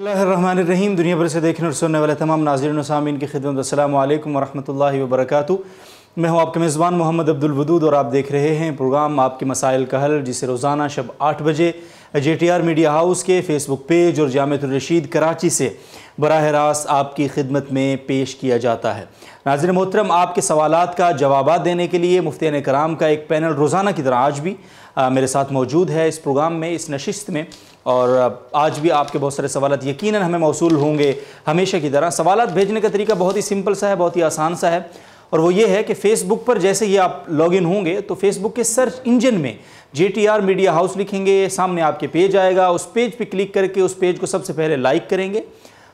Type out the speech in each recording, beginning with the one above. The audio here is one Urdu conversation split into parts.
اللہ الرحمن الرحیم دنیا بھر سے دیکھنے اور سننے والے تمام ناظرین و سامعین کی خدمت السلام علیکم ورحمۃ اللہ وبرکاتہ میں ہوں آپ کے میزبان محمد عبدالودود اور آپ دیکھ رہے ہیں پروگرام آپ کے مسائل کا حل جسے روزانہ شب آٹھ بجے J T R media house کے فیس بک پیج اور جامعۃ الرشید کراچی سے براہ راست آپ کی خدمت میں پیش کیا جاتا ہے ناظرین محترم آپ کے سوالات کا جوابات دینے کے لیے مفتی کرام کا ایک پینل روزانہ کی طرح آج بھی میرے ساتھ موجود ہے اس پروگرام میں اس نشست میں اور آج بھی آپ کے بہت سارے سوالات یقیناً ہمیں موصول ہوں گے ہمیشہ کی طرح سوالات بھیجنے کا طریقہ بہت ہی سمپل سا ہے بہت ہی آسان سا ہے اور وہ یہ ہے کہ فیس بک پر جیسے ہی آپ لاگ ان ہوں گے تو فیس بک کے سرچ انجن میں J T R media house لکھیں گے سامنے آپ کے پیج آئے گا اس پیج پہ کلک کر کے اس پیج کو سب سے پہلے لائک کریں گے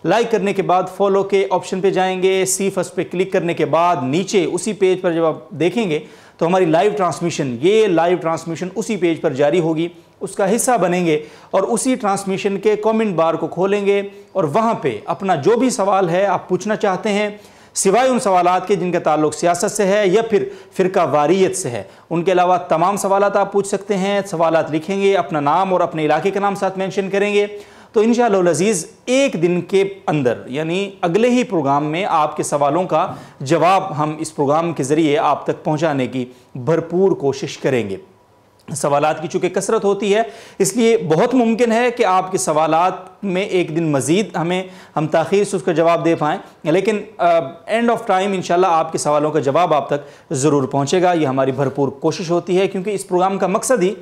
لائک کرنے کے بعد فالو کے آپشن پہ جائیں گے سی فس پہ کلک کرنے کے بعد نیچے اسی پیج پر جب آپ دیکھیں گے تو ہماری لائیو ٹرانسمیشن یہ لائیو ٹرانسمیشن اسی پیج پر جاری ہوگی اس کا حصہ بنیں گے اور اسی ٹرانسمیشن کے کومنٹ بار کو کھولیں گے اور وہاں پہ اپنا جو بھی سوال ہے آپ پوچھنا چاہتے ہیں سوائے ان سوالات کے جن کا تعلق سیاست سے ہے یا پھر فرقہ واریت سے ہے ان کے علاوہ تمام سوالات آپ پوچھ سکتے ہیں سوالات لکھیں گے اپنا نام اور اپنے علاقے کے نام ساتھ مینشن کریں گے تو انشاءاللہ العزیز ایک دن کے اندر یعنی اگلے ہی پروگرام میں آپ کے سوالوں کا جواب ہم اس پروگرام کے ذریعے آپ تک پہنچانے کی بھرپور کوشش کریں گے سوالات کی چونکہ کثرت ہوتی ہے اس لیے بہت ممکن ہے کہ آپ کے سوالات میں ایک دن مزید ہمیں ہم تاخیر سے اس کا جواب دے پائیں لیکن اینڈ آف ٹائم انشاءاللہ آپ کے سوالوں کا جواب آپ تک ضرور پہنچے گا یہ ہماری بھرپور کوشش ہوتی ہے کیونکہ اس پروگرام کا مقصد ہی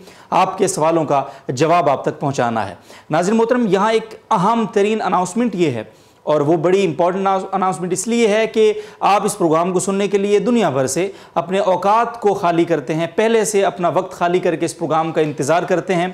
آپ کے سوالوں کا جواب آپ تک پہنچانا ہے ناظر محترم یہاں ایک اہم ترین اناؤنسمنٹ یہ ہے اور وہ بڑی امپورٹنٹ اناؤنسمنٹ اس لیے ہے کہ آپ اس پروگرام کو سننے کے لیے دنیا بھر سے اپنے اوقات کو خالی کرتے ہیں پہلے سے اپنا وقت خالی کر کے اس پروگرام کا انتظار کرتے ہیں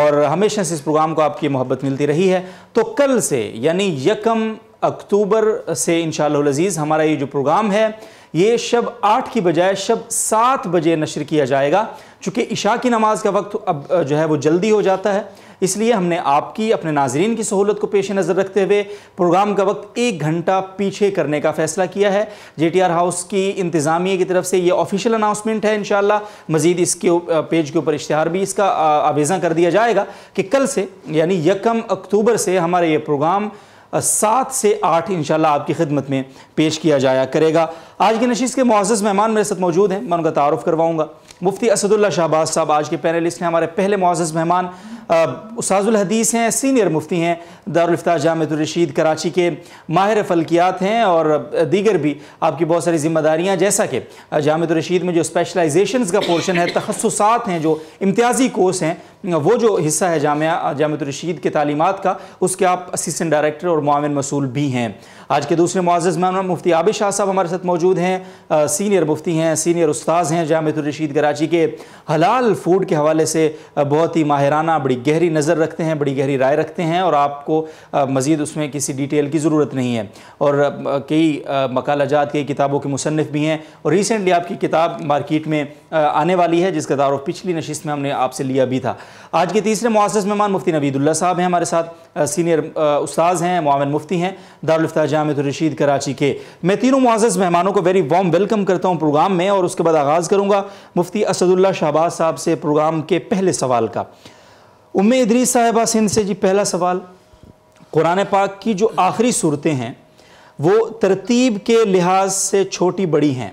اور ہمیشہ سے اس پروگرام کو آپ کی محبت ملتی رہی ہے تو کل سے یعنی یکم اکتوبر سے انشاءاللہ العزیز ہمارا یہ جو پروگرام ہے یہ شب آٹھ کی بجائے شب سات بجے نشر کیا جائے گا چونکہ عشاء کی نماز کا وقت اب جو ہے وہ جلدی ہو جاتا ہے اس لیے ہم نے آپ کی اپنے ناظرین کی سہولت کو پیش نظر رکھتے ہوئے پروگرام کا وقت ایک گھنٹہ پیچھے کرنے کا فیصلہ کیا ہے جے ٹی آر ہاؤس کی انتظامیہ کی طرف سے یہ آفیشیل اناؤنسمنٹ ہے انشاءاللہ مزید اس کے پیج کے اوپر اشتہار بھی اس کا آویزاں کر دیا جائے گا کہ کل سے یعنی یکم اکتوبر سے ہمارے یہ پروگرام سات سے آٹھ انشاءاللہ آپ کی خدمت میں پیش کیا جایا کرے گا آج کی نشیس کے معزز مہمان میرے ساتھ موجود ہیں میں ان کا تعارف کرواؤں گا مفتی اسد اللہ شہباز صاحب آج کے پینلسٹ ہیں ہمارے پہلے معزز مہمان اساز الحدیث ہیں سینئر مفتی ہیں دارالفتہ جامع الرشید کراچی کے ماہر فلکیات ہیں اور دیگر بھی آپ کی بہت ساری ذمہ داریاں جیسا کہ جامع الرشید میں جو اسپیشلائزیشنز کا پورشن ہے تخصصات ہیں جو امتیازی کورس ہیں وہ جو حصہ ہے جامعہ جامعہ الرشید کے تعلیمات کا اس کے آپ اسسٹنٹ ڈائریکٹر اور معاون مسئول بھی ہیں آج کے دوسرے معزز میں مفتی عابد شاہ صاحب ہمارے ساتھ موجود ہیں سینئر مفتی ہیں سینئر استاذ ہیں جامعہ الرشید کراچی کے حلال فوڈ کے حوالے سے بہت ہی ماہرانہ بڑی گہری نظر رکھتے ہیں بڑی گہری رائے رکھتے ہیں اور آپ کو مزید اس میں کسی ڈیٹیل کی ضرورت نہیں ہے اور کئی مکالہ جات کئی کتابوں کے مصنف بھی ہیں اور ریسنٹلی آپ کی کتاب مارکیٹ میں آنے والی ہے جس کا تعارف پچھلی نشست میں ہم نے آپ سے لیا بھی تھا آج کے تیسرے مہمان مفتی نبید اللہ صاحب ہیں ہمارے ساتھ سینئر استاذ ہیں معاون مفتی ہیں دارالفتہ جامعۃ الرشید کراچی کے میں تینوں معزز مہمانوں کو ویری وارم ویلکم کرتا ہوں پروگرام میں اور اس کے بعد آغاز کروں گا مفتی اسد اللہ شہباز صاحب سے پروگرام کے پہلے سوال کا ام ادری صاحبہ سندھ سے جی پہلا سوال قرآن پاک کی جو آخری صورتیں ہیں وہ ترتیب کے لحاظ سے چھوٹی بڑی ہیں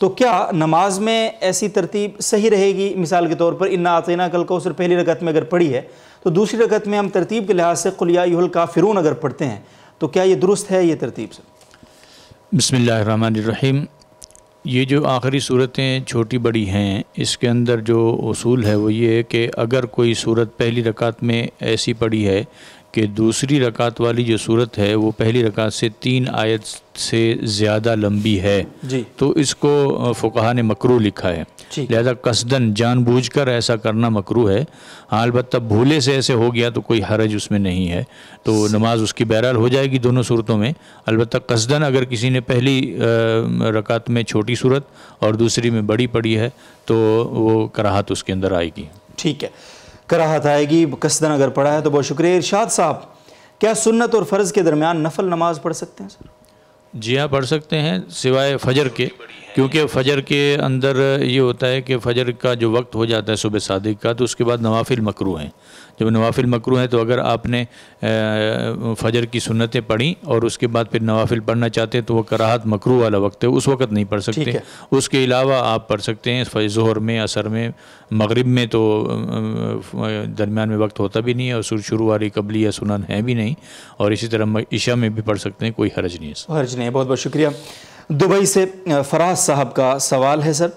تو کیا نماز میں ایسی ترتیب صحیح رہے گی مثال کے طور پر انا آتینا کل کو صرف پہلی رکعت میں اگر پڑھی ہے تو دوسری رکعت میں ہم ترتیب کے لحاظ سے کلیہل الکافرون اگر پڑھتے ہیں تو کیا یہ درست ہے یہ ترتیب سے بسم اللہ الرحمن الرحیم یہ جو آخری صورتیں چھوٹی بڑی ہیں اس کے اندر جو اصول ہے وہ یہ ہے کہ اگر کوئی صورت پہلی رکعت میں ایسی پڑی ہے کہ دوسری رکعت والی جو صورت ہے وہ پہلی رکعت سے تین آیت سے زیادہ لمبی ہے جی تو اس کو فقہ نے مکرو لکھا ہے جی۔ لہذا قصدن جان بوجھ کر ایسا کرنا مکرو ہے ہاں البتہ بھولے سے ایسے ہو گیا تو کوئی حرج اس میں نہیں ہے تو نماز اس کی بہرحال ہو جائے گی دونوں صورتوں میں البتہ قصدن اگر کسی نے پہلی رکعت میں چھوٹی صورت اور دوسری میں بڑی پڑی ہے تو وہ کراہت اس کے اندر آئے گی ٹھیک ہے کراہت آئے گی قصدن اگر پڑھا ہے تو بہت شکریہ ارشاد صاحب کیا سنت اور فرض کے درمیان نفل نماز پڑھ سکتے ہیں سر جی ہاں پڑھ سکتے ہیں سوائے فجر کے کیونکہ فجر کے اندر یہ ہوتا ہے کہ فجر کا جو وقت ہو جاتا ہے صبح صادق کا تو اس کے بعد نوافل مکرو ہیں جب نوافل مکرو ہیں تو اگر آپ نے فجر کی سنتیں پڑھیں اور اس کے بعد پھر نوافل پڑھنا چاہتے ہیں تو وہ کراہت مکرو والا وقت ہے اس وقت نہیں پڑھ سکتے اس کے علاوہ آپ پڑھ سکتے ہیں ظہر میں عصر میں مغرب میں تو درمیان میں وقت ہوتا بھی نہیں ہے اور شروع والی قبلی یا سنن ہے بھی نہیں اور اسی طرح عشاء میں بھی پڑھ سکتے ہیں کوئی حرج نہیں ہے حرج نہیں ہے بہت بہت شکریہ دبئی سے فراز صاحب کا سوال ہے سر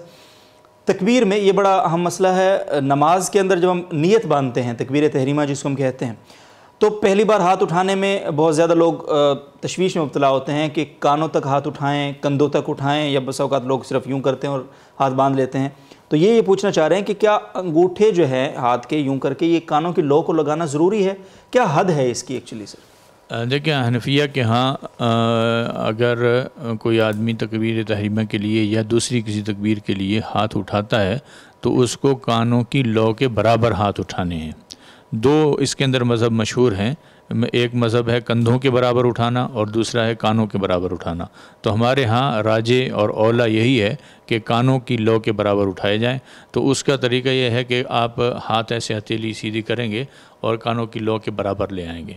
تکبیر میں یہ بڑا اہم مسئلہ ہے نماز کے اندر جب ہم نیت باندھتے ہیں تکبیر تحریمہ جس کو ہم کہتے ہیں تو پہلی بار ہاتھ اٹھانے میں بہت زیادہ لوگ تشویش میں مبتلا ہوتے ہیں کہ کانوں تک ہاتھ اٹھائیں کندھوں تک اٹھائیں یا بس اوقات لوگ صرف یوں کرتے ہیں اور ہاتھ باندھ لیتے ہیں تو یہ پوچھنا چاہ رہے ہیں کہ کیا انگوٹھے جو ہیں ہاتھ کے یوں کر کے یہ کانوں کی لو کو لگانا ضروری ہے کیا حد ہے اس کی ایکچولی سر دیکھیں احنفیہ کے ہاں اگر کوئی آدمی تکبیر تحریمہ کے لیے یا دوسری کسی تکبیر کے لیے ہاتھ اٹھاتا ہے تو اس کو کانوں کی لو کے برابر ہاتھ اٹھانے ہیں دو اس کے اندر مذہب مشہور ہیں ایک مذہب ہے کندھوں کے برابر اٹھانا اور دوسرا ہے کانوں کے برابر اٹھانا تو ہمارے ہاں راجے اور اولا یہی ہے کہ کانوں کی لو کے برابر اٹھائے جائیں تو اس کا طریقہ یہ ہے کہ آپ ہاتھ ایسے ہتیلی سیدھی کریں گے اور کانوں کی لو کے برابر لے آئیں گے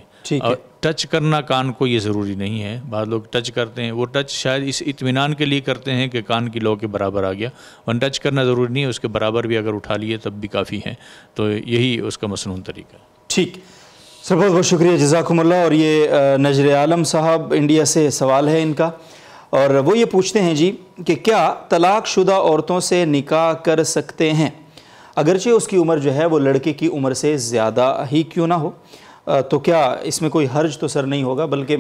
ٹچ کرنا کان کو یہ ضروری نہیں ہے بعض لوگ ٹچ کرتے ہیں وہ ٹچ شاید اس اطمینان کے لیے کرتے ہیں کہ کان کی لو کے برابر آ گیا ون ٹچ کرنا ضروری نہیں ہے اس کے برابر بھی اگر اٹھا لیے تب بھی کافی ہیں تو یہی اس کا مصنون طریقہ ہے ٹھیک سر بہت بہت شکریہ جزاکم اللہ اور یہ نظر عالم صاحب انڈیا سے سوال ہے ان کا اور وہ یہ پوچھتے ہیں جی کہ کیا طلاق شدہ عورتوں سے نکاح کر سکتے ہیں اگرچہ اس کی عمر جو ہے وہ لڑکے کی عمر سے زیادہ ہی کیوں نہ ہو تو کیا اس میں کوئی حرج تو سر نہیں ہوگا بلکہ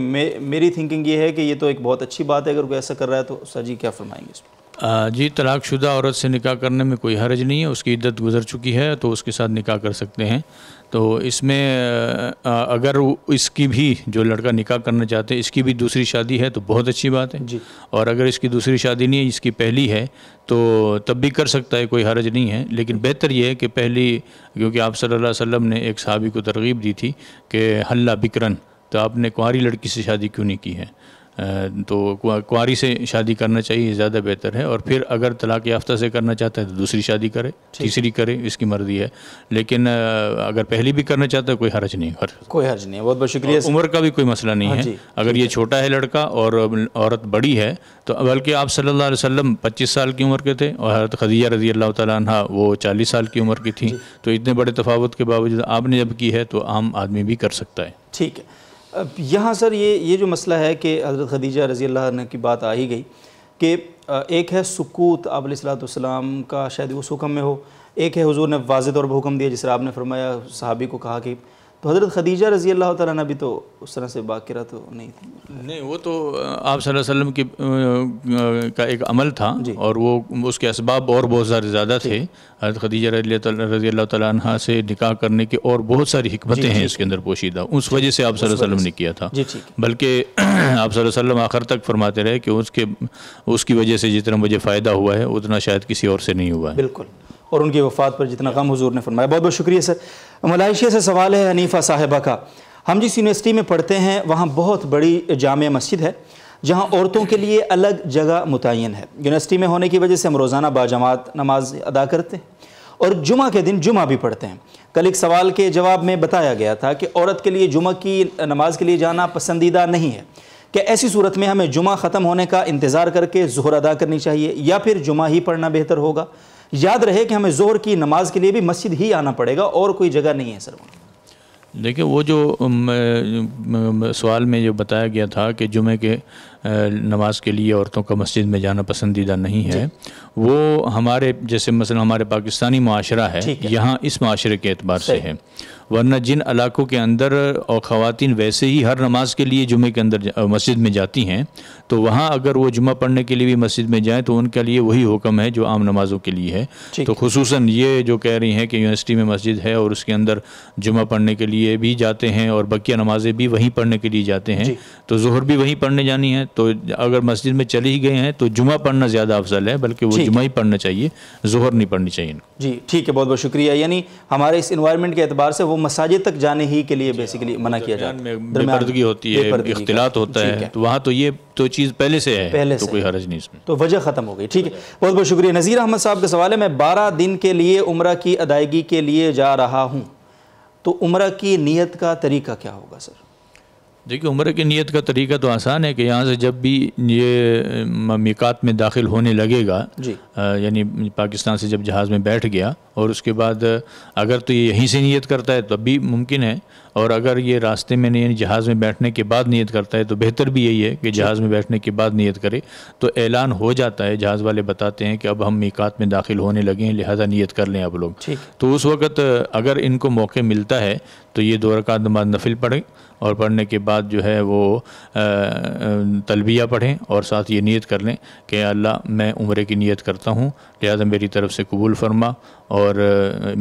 میری تھنکنگ یہ ہے کہ یہ تو ایک بہت اچھی بات ہے اگر کوئی ایسا کر رہا ہے تو سر جی کیا فرمائیں گے اس میں جی طلاق شدہ عورت سے نکاح کرنے میں کوئی حرج نہیں ہے اس کی عدت گزر چکی ہے تو اس کے ساتھ نکاح کر سکتے ہیں تو اس میں اگر اس کی بھی جو لڑکا نکاح کرنا چاہتے ہیں اس کی بھی دوسری شادی ہے تو بہت اچھی بات ہے جی۔ اور اگر اس کی دوسری شادی نہیں ہے اس کی پہلی ہے تو تب بھی کر سکتا ہے کوئی حرج نہیں ہے لیکن بہتر یہ ہے کہ پہلی کیونکہ آپ صلی اللہ علیہ وسلم نے ایک صحابی کو ترغیب دی تھی کہ حلہ بکرن تو آپ نے کنواری لڑکی سے شادی کیوں نہیں کی ہے تو کواری سے شادی کرنا چاہیے زیادہ بہتر ہے اور پھر اگر طلاق یافتہ سے کرنا چاہتا ہے تو دوسری شادی کرے تیسری کرے اس کی مرضی ہے لیکن اگر پہلی بھی کرنا چاہتا ہے کوئی حرج نہیں خر کوئی حرج نہیں ہے بہت بہت شکریہ عمر کا بھی کوئی مسئلہ نہیں ہاں ہے جی۔ اگر یہ چھوٹا ہے لڑکا اور عورت بڑی ہے تو بلکہ آپ صلی اللہ علیہ وسلم پچیس سال کی عمر کے تھے اور حضرت خدیجہ رضی اللہ تعالیٰ عنہ وہ چالیس سال کی عمر کی تھیں جی۔ تو اتنے بڑے تفاوت کے باوجود آپ نے جب کی ہے تو عام آدمی بھی کر سکتا ہے ٹھیک ہے اب یہاں سر یہ یہ جو مسئلہ ہے کہ حضرت خدیجہ رضی اللہ عنہ کی بات آ ہی گئی کہ ایک ہے سکوت آپ علیہ والسلام کا شاید اس حکم میں ہو ایک ہے حضور نے واضح طور پر حکم دیا طرح آپ نے فرمایا صحابی کو کہا کہ تو حضرت خدیجہ رضی اللہ تعالیٰ بھی تو اس طرح سے باقرہ تو نہیں تھی نہیں وہ تو آپ صلی اللہ علیہ وسلم کی کا ایک عمل تھا جی۔ اور وہ اس کے اسباب اور بہت سارے زیادہ جی۔ تھے حضرت خدیجہ رضی اللہ تعالیٰ عنہ سے نکاح کرنے کے اور بہت ساری حکمتیں جی، ہیں اس کے اندر پوشیدہ اس وجہ سے آپ صلی اللہ علیہ وسلم نے کیا تھا بلکہ آپ صلی اللہ علیہ وسلم آخر تک فرماتے رہے کہ اس کے اس کی وجہ سے جتنا مجھے فائدہ ہوا ہے اتنا شاید کسی اور سے نہیں ہوا ہے بالکل اور ان کی وفات پر جتنا غم حضور نے فرمایا بہت بہت شکریہ سر ملائیشیا سے سوال ہے حنیفہ صاحبہ کا ہم جس یونیورسٹی میں پڑھتے ہیں وہاں بہت بڑی جامع مسجد ہے جہاں عورتوں کے لیے الگ جگہ متعین ہے یونیورسٹی میں ہونے کی وجہ سے ہم روزانہ باجماعت نماز ادا کرتے ہیں اور جمعہ کے دن جمعہ بھی پڑھتے ہیں کل ایک سوال کے جواب میں بتایا گیا تھا کہ عورت کے لیے جمعہ کی نماز کے لیے جانا پسندیدہ نہیں ہے کہ ایسی صورت میں ہمیں جمعہ ختم ہونے کا انتظار کر کے ظہر ادا کرنی چاہیے یا پھر جمعہ ہی پڑھنا بہتر ہوگا یاد رہے کہ ہمیں زہر کی نماز کے لیے بھی مسجد ہی آنا پڑے گا اور کوئی جگہ نہیں ہے سر دیکھیں وہ جو سوال میں جو بتایا گیا تھا کہ جمعہ کے نماز کے لیے عورتوں کا مسجد میں جانا پسندیدہ نہیں ہے جی۔ وہ ہمارے جیسے مثلا ہمارے پاکستانی معاشرہ ہے یہاں اس معاشرے کے اعتبار سے ہے ورنہ جن علاقوں کے اندر اور خواتین ویسے ہی ہر نماز کے لیے جمعے کے اندر مسجد میں جاتی ہیں تو وہاں اگر وہ جمعہ پڑھنے کے لیے بھی مسجد میں جائیں تو ان کے لیے وہی حکم ہے جو عام نمازوں کے لیے ہے تو خصوصاً یہ جو کہہ رہی ہیں کہ یونیورسٹی میں مسجد ہے اور اس کے اندر جمعہ پڑھنے کے لیے بھی جاتے ہیں اور بقیہ نمازیں بھی وہیں پڑھنے کے لیے جاتے ہیں جی۔ تو ظہر بھی وہیں پڑھنے جانی ہیں تو اگر مسجد میں چلی ہی گئے ہیں تو جمعہ پڑھنا زیادہ افضل ہے بلکہ وہ جی۔ جمعہ ہی پڑھنا چاہیے زہر نہیں پڑھنی چاہیے ان کو جی ٹھیک ہے بہت بہت شکریہ یعنی ہمارے اس انوائرمنٹ کے اعتبار سے وہ مساجد تک جانے ہی کے لیے بیسیکلی جی، ہاں، منع کیا جاتا ہے بے پردگی ہوتی ہے اختلاط ہوتا جی، ہے تو وہاں تو یہ تو چیز پہلے سے ہے پہلے تو کوئی حرج نہیں اس میں تو وجہ ختم ہو گئی ٹھیک ہے بہت بہت شکریہ نظیر احمد صاحب کا سوال ہے میں بارہ دن کے لیے عمرہ کی ادائیگی کے لیے جا رہا ہوں تو عمرہ کی نیت کا طریقہ کیا ہوگا سر دیکھیے عمرہ کی نیت کا طریقہ تو آسان ہے کہ یہاں سے جب بھی یہ میکات میں داخل ہونے لگے گا جی۔ یعنی پاکستان سے جب جہاز میں بیٹھ گیا اور اس کے بعد اگر تو یہ یہیں سے نیت کرتا ہے تب بھی ممکن ہے اور اگر یہ راستے میں نہیں یعنی جہاز میں بیٹھنے کے بعد نیت کرتا ہے تو بہتر بھی یہی ہے کہ جی۔ جہاز میں بیٹھنے کے بعد نیت کرے تو اعلان ہو جاتا ہے جہاز والے بتاتے ہیں کہ اب ہم میکات میں داخل ہونے لگے ہیں لہٰذا نیت کر لیں اب لوگ تو اس وقت اگر ان کو موقع ملتا ہے تو یہ دو رکعت نماز نفل پڑھیں اور پڑھنے کے بعد جو ہے وہ تلبیہ پڑھیں اور ساتھ یہ نیت کر لیں کہ اللہ میں عمرے کی نیت کرتا ہوں لہذا میری طرف سے قبول فرما اور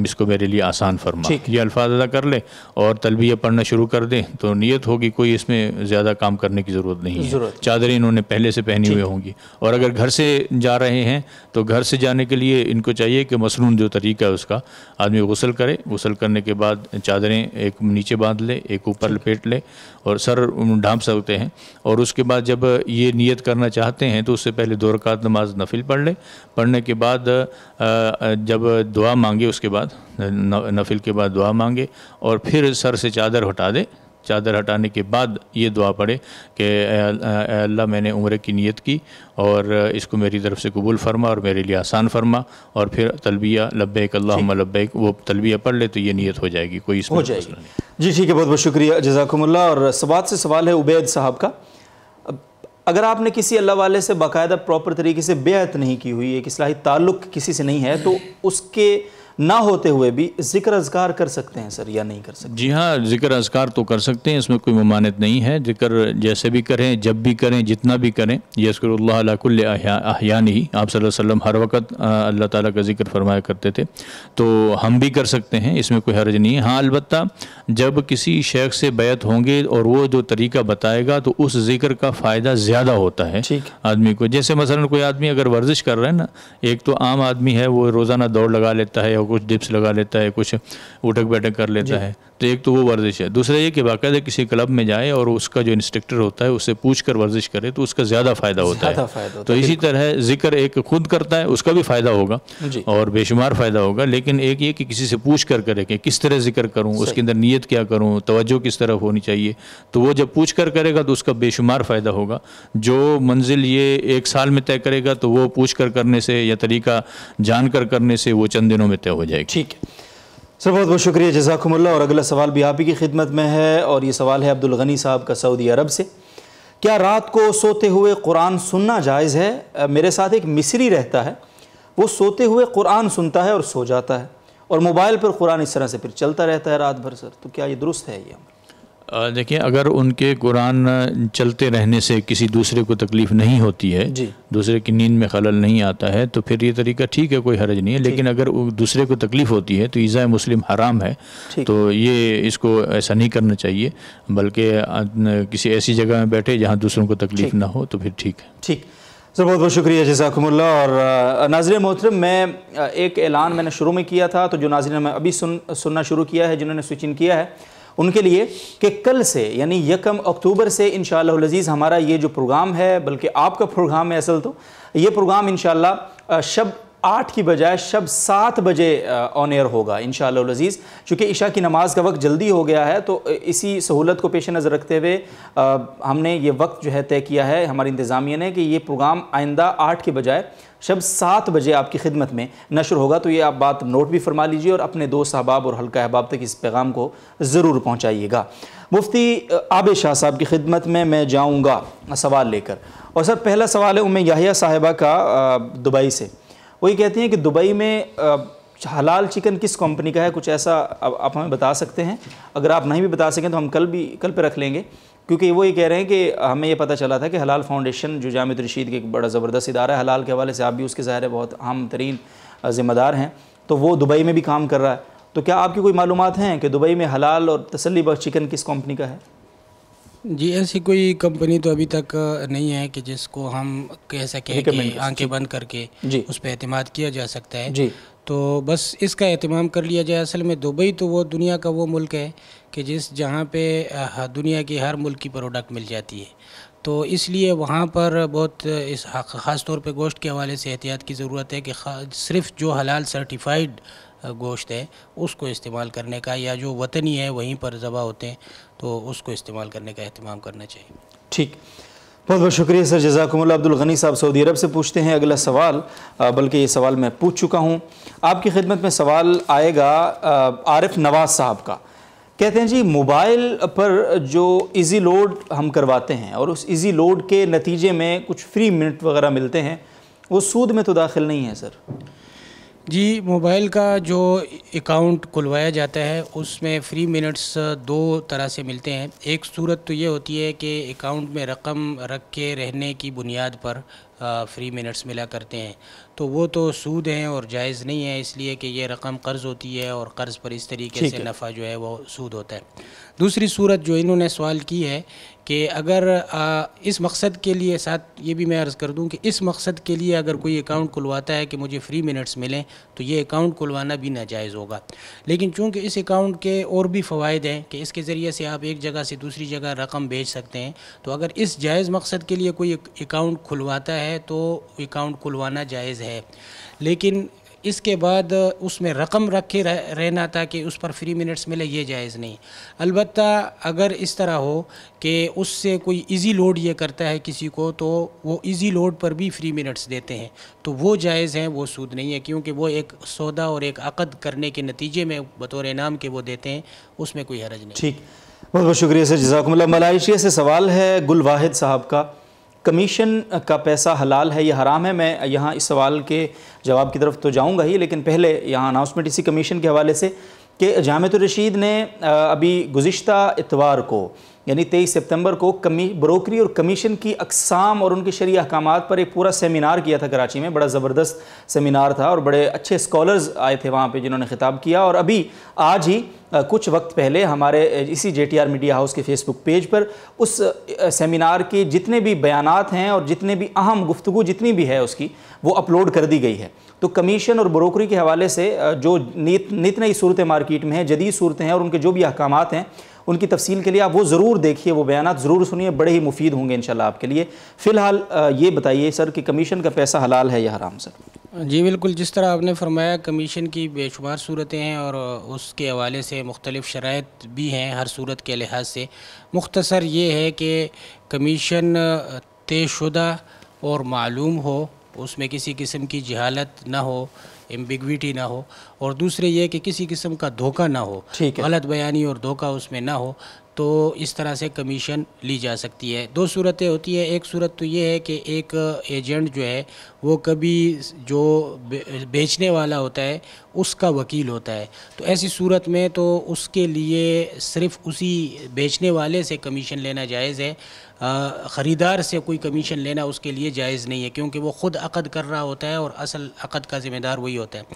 اس کو میرے لیے آسان فرما یہ الفاظ ادا کر لے اور تلبیہ پڑھنا شروع کر دیں تو نیت ہوگی کوئی اس میں زیادہ کام کرنے کی ضرورت نہیں ہے چادریں انہوں نے پہلے سے پہنی ہوئی ہوں گی اور اگر گھر سے جا رہے ہیں تو گھر سے جانے کے لیے ان کو چاہیے کہ مصنون جو طریقہ ہے اس کا آدمی غسل کرے غسل کرنے کے بعد چادریں ایک نیچے باندھ لے ایک اوپر لپیٹ لے اور سر ڈھانپ سکتے ہیں اور اس کے بعد جب یہ نیت کرنا چاہتے ہیں تو اس سے پہلے دو رکعت نماز نفل پڑھ لیں پڑھنے کے بعد جب دعا مانگے اس کے بعد نفل کے بعد دعا مانگے اور پھر سر سے چادر ہٹا دے چادر ہٹانے کے بعد یہ دعا پڑے کہ اے اللہ میں نے عمرے کی نیت کی اور اس کو میری طرف سے قبول فرما اور میرے لیے آسان فرما اور پھر تلبیہ لبیک اللہ جی۔ لبیک وہ تلبیہ پڑھ لے تو یہ نیت ہو جائے گی کوئی اس جی ٹھیک ہے بہت بہت شکریہ جزاکم اللہ اور سوات سے سوال ہے عبید صاحب کا اگر آپ نے کسی اللہ والے سے باقاعدہ پراپر طریقے سے بیعت نہیں کی ہوئی ایک اصلاحی تعلق کسی سے نہیں ہے تو اس کے نہ ہوتے ہوئے بھی ذکر اذکار کر سکتے ہیں سر یا نہیں کر سکتے جی ہاں ذکر اذکار تو کر سکتے ہیں اس میں کوئی ممانت نہیں ہے ذکر جیسے بھی کریں جب بھی کریں جتنا بھی کریں یسکر اللہ علیہ کلیا ہی آپ صلی اللہ علیہ وسلم ہر وقت اللہ تعالیٰ کا ذکر فرمایا کرتے تھے تو ہم بھی کر سکتے ہیں اس میں کوئی حرج نہیں ہے ہاں البتہ جب کسی شیخ سے بیعت ہوں گے اور وہ جو طریقہ بتائے گا تو اس ذکر کا فائدہ زیادہ ہوتا ہے آدمی کو جیسے مثلا کوئی آدمی اگر ورزش کر رہے ہیں نا ایک تو عام آدمی ہے وہ روزانہ دوڑ لگا لیتا ہے کچھ ڈپس لگا لیتا ہے کچھ اٹھک بیٹھک کر لیتا جی۔ ہے تو ایک تو وہ ورزش ہے دوسرا یہ کہ باقاعدہ کسی کلب میں جائے اور اس کا جو انسٹرکٹر ہوتا ہے اس سے پوچھ کر ورزش کرے تو اس کا زیادہ فائدہ ہوتا ہے تو اسی طرح ذکر ایک خود کرتا ہے اس کا بھی فائدہ ہوگا جی۔ اور بے شمار فائدہ ہوگا لیکن ایک یہ کہ کسی سے پوچھ کر کرے کہ کس طرح ذکر کروں اس کے اندر نیت کیا کروں توجہ کس طرح ہونی چاہیے تو وہ جب پوچھ کر کرے گا تو اس کا بے شمار فائدہ ہوگا جو منزل یہ ایک سال میں طے کرے گا تو وہ پوچھ کر کرنے سے یا طریقہ جان کر کرنے سے وہ چند دنوں میں طے ہو جائے گا ٹھیک ہے سر بہت بہت شکریہ جزاکم اللہ اور اگلا سوال بھی آپ ہی کی خدمت میں ہے اور یہ سوال ہے عبدالغنی صاحب کا سعودی عرب سے کیا رات کو سوتے ہوئے قرآن سننا جائز ہے میرے ساتھ ایک مصری رہتا ہے وہ سوتے ہوئے قرآن سنتا ہے اور سو جاتا ہے اور موبائل پر قرآن اس طرح سے پھر چلتا رہتا ہے رات بھر سر تو کیا یہ درست ہے یہ عمل دیکھیں اگر ان کے قرآن چلتے رہنے سے کسی دوسرے کو تکلیف نہیں ہوتی ہے جی۔ دوسرے کی نیند میں خلل نہیں آتا ہے تو پھر یہ طریقہ ٹھیک ہے کوئی حرج نہیں ہے لیکن اگر دوسرے کو تکلیف ہوتی ہے تو عیزہ مسلم حرام ہے تو یہ اس کو ایسا نہیں کرنا چاہیے بلکہ کسی ایسی جگہ میں بیٹھے جہاں دوسروں کو تکلیف نہ ہو تو پھر ٹھیک ہے ٹھیک سر بہت بہت شکریہ جزاکم اللہ اور ناظرین محترم میں ایک اعلان میں نے شروع میں کیا تھا تو جو ناظرین میں ابھی سن سننا شروع کیا ہے جنہوں نے سوئچ ان کیا ہے ان کے لیے کہ کل سے یعنی یکم اکتوبر سے انشاءاللہ العزیز ہمارا یہ جو پروگرام ہے بلکہ آپ کا پروگرام ہے اصل تو یہ پروگرام انشاءاللہ شب آٹھ کی بجائے شب سات بجے آن ایئر ہوگا انشاءاللہ العزیز چونکہ عشاء کی نماز کا وقت جلدی ہو گیا ہے تو اسی سہولت کو پیش نظر رکھتے ہوئے ہم نے یہ وقت جو ہے طے کیا ہے ہماری انتظامیہ نے کہ یہ پروگرام آئندہ آٹھ کے بجائے شب سات بجے آپ کی خدمت میں نشر ہوگا تو یہ آپ بات نوٹ بھی فرما لیجئے اور اپنے دو صحباب اور حلقہ احباب تک اس پیغام کو ضرور پہنچائیے گا مفتی آب شاہ صاحب کی خدمت میں میں جاؤں گا سوال لے کر اور سب پہلا سوال ہے امر یحییٰ صاحبہ کا دبئی سے وہی کہتی ہیں کہ دبئی میں حلال چکن کس کمپنی کا ہے کچھ ایسا آپ ہمیں بتا سکتے ہیں اگر آپ نہیں بھی بتا سکیں تو ہم کل بھی کل پہ رکھ لیں گے کیونکہ وہ یہ کہہ رہے ہیں کہ ہمیں یہ پتہ چلا تھا کہ حلال فاؤنڈیشن جو جامع رشید کے ایک بڑا زبردست ادارہ ہے حلال کے حوالے سے آپ بھی اس کے ظاہر ہے بہت اہم ترین ذمہ دار ہیں تو وہ دبئی میں بھی کام کر رہا ہے تو کیا آپ کی کوئی معلومات ہیں کہ دبئی میں حلال اور تسلی بخش چکن کس کمپنی کا ہے جی ایسی کوئی کمپنی تو ابھی تک نہیں ہے کہ جس کو ہم کہہ سکیں کہ آنکھیں بند کر کے جی۔ اس پہ اعتماد کیا جا سکتا ہے جی تو بس اس کا اہتمام کر لیا جائے اصل میں دبئی تو وہ دنیا کا وہ ملک ہے کہ جس جہاں پہ دنیا کی ہر ملک کی پروڈکٹ مل جاتی ہے تو اس لیے وہاں پر بہت اس خاص طور پہ گوشت کے حوالے سے احتیاط کی ضرورت ہے کہ صرف جو حلال سرٹیفائڈ گوشت ہے اس کو استعمال کرنے کا یا جو وطنی ہے وہیں پر ذبح ہوتے ہیں تو اس کو استعمال کرنے کا اہتمام کرنا چاہیے ٹھیک بہت بہت شکریہ سر جزاکم اللہ عبدالغنی صاحب سعودی عرب سے پوچھتے ہیں اگلا سوال بلکہ یہ سوال میں پوچھ چکا ہوں آپ کی خدمت میں سوال آئے گا عارف نواز صاحب کا کہتے ہیں جی موبائل پر جو ایزی لوڈ ہم کرواتے ہیں اور اس ایزی لوڈ کے نتیجے میں کچھ فری منٹ وغیرہ ملتے ہیں وہ سود میں تو داخل نہیں ہے سر جی موبائل کا جو اکاؤنٹ کھلوایا جاتا ہے اس میں فری منٹس دو طرح سے ملتے ہیں ایک صورت تو یہ ہوتی ہے کہ اکاؤنٹ میں رقم رکھ کے رہنے کی بنیاد پر فری منٹس ملا کرتے ہیں تو وہ تو سود ہیں اور جائز نہیں ہے اس لیے کہ یہ رقم قرض ہوتی ہے اور قرض پر اس طریقے سے نفع جو ہے وہ سود ہوتا ہے دوسری صورت جو انہوں نے سوال کی ہے کہ اگر اس مقصد کے لیے ساتھ یہ بھی میں عرض کر دوں کہ اس مقصد کے لیے اگر کوئی اکاؤنٹ کھلواتا ہے کہ مجھے فری منٹس ملیں تو یہ اکاؤنٹ کھلوانا بھی ناجائز ہوگا لیکن چونکہ اس اکاؤنٹ کے اور بھی فوائد ہیں کہ اس کے ذریعے سے آپ ایک جگہ سے دوسری جگہ رقم بھیج سکتے ہیں تو اگر اس جائز مقصد کے لیے کوئی اکاؤنٹ کھلواتا ہے تو اکاؤنٹ کھلوانا جائز ہے لیکن اس کے بعد اس میں رقم رکھے رہنا تھا کہ اس پر فری منٹس ملے یہ جائز نہیں البتہ اگر اس طرح ہو کہ اس سے کوئی ایزی لوڈ یہ کرتا ہے کسی کو تو وہ ایزی لوڈ پر بھی فری منٹس دیتے ہیں تو وہ جائز ہیں وہ سود نہیں ہے کیونکہ وہ ایک سودا اور ایک عقد کرنے کے نتیجے میں بطور انام کے وہ دیتے ہیں اس میں کوئی حرج نہیں ٹھیک بہت بہت شکریہ سر جزاکم اللہ ملائشیہ سے سوال ہے گل واحد صاحب کا کمیشن کا پیسہ حلال ہے یا حرام ہے میں یہاں اس سوال کے جواب کی طرف تو جاؤں گا ہی لیکن پہلے یہاں اناؤنسمنٹ اسی کمیشن کے حوالے سے کہ جامعت الرشید نے ابھی گزشتہ اتوار کو یعنی تیئیس سپتمبر کو کمی بروکری اور کمیشن کی اقسام اور ان کے شرعی احکامات پر ایک پورا سیمینار کیا تھا کراچی میں بڑا زبردست سیمینار تھا اور بڑے اچھے اسکالرز آئے تھے وہاں پہ جنہوں نے خطاب کیا اور ابھی آج ہی کچھ وقت پہلے ہمارے اسی J T R media house کے فیس بک پیج پر اس سیمینار کے جتنے بھی بیانات ہیں اور جتنے بھی اہم گفتگو جتنی بھی ہے اس کی وہ اپلوڈ کر دی گئی ہے تو کمیشن اور بروکری کے حوالے سے جو نیت نئی صورتیں مارکیٹ میں ہیں جدید صورتیں ہیں اور ان کے جو بھی احکامات ہیں ان کی تفصیل کے لیے آپ وہ ضرور دیکھیے وہ بیانات ضرور سنیے بڑے ہی مفید ہوں گے انشاءاللہ آپ کے لیے فی الحال یہ بتائیے سر کہ کمیشن کا پیسہ حلال ہے یا حرام سر جی بالکل جس طرح آپ نے فرمایا کمیشن کی بے شمار صورتیں ہیں اور اس کے حوالے سے مختلف شرائط بھی ہیں ہر صورت کے لحاظ سے مختصر یہ ہے کہ کمیشن طے شدہ اور معلوم ہو اس میں کسی قسم کی جہالت نہ ہو امبیگویٹی نہ ہو اور دوسرے یہ کہ کسی قسم کا دھوکہ نہ ہو غلط بیانی اور دھوکہ اس میں نہ ہو تو اس طرح سے کمیشن لی جا سکتی ہے دو صورتیں ہوتی ہے ایک صورت تو یہ ہے کہ ایک ایجنٹ جو ہے وہ کبھی جو بیچنے والا ہوتا ہے اس کا وکیل ہوتا ہے تو ایسی صورت میں تو اس کے لیے صرف اسی بیچنے والے سے کمیشن لینا جائز ہے خریدار سے کوئی کمیشن لینا اس کے لیے جائز نہیں ہے کیونکہ وہ خود عقد کر رہا ہوتا ہے اور اصل عقد کا ذمہ دار وہی ہوتا ہے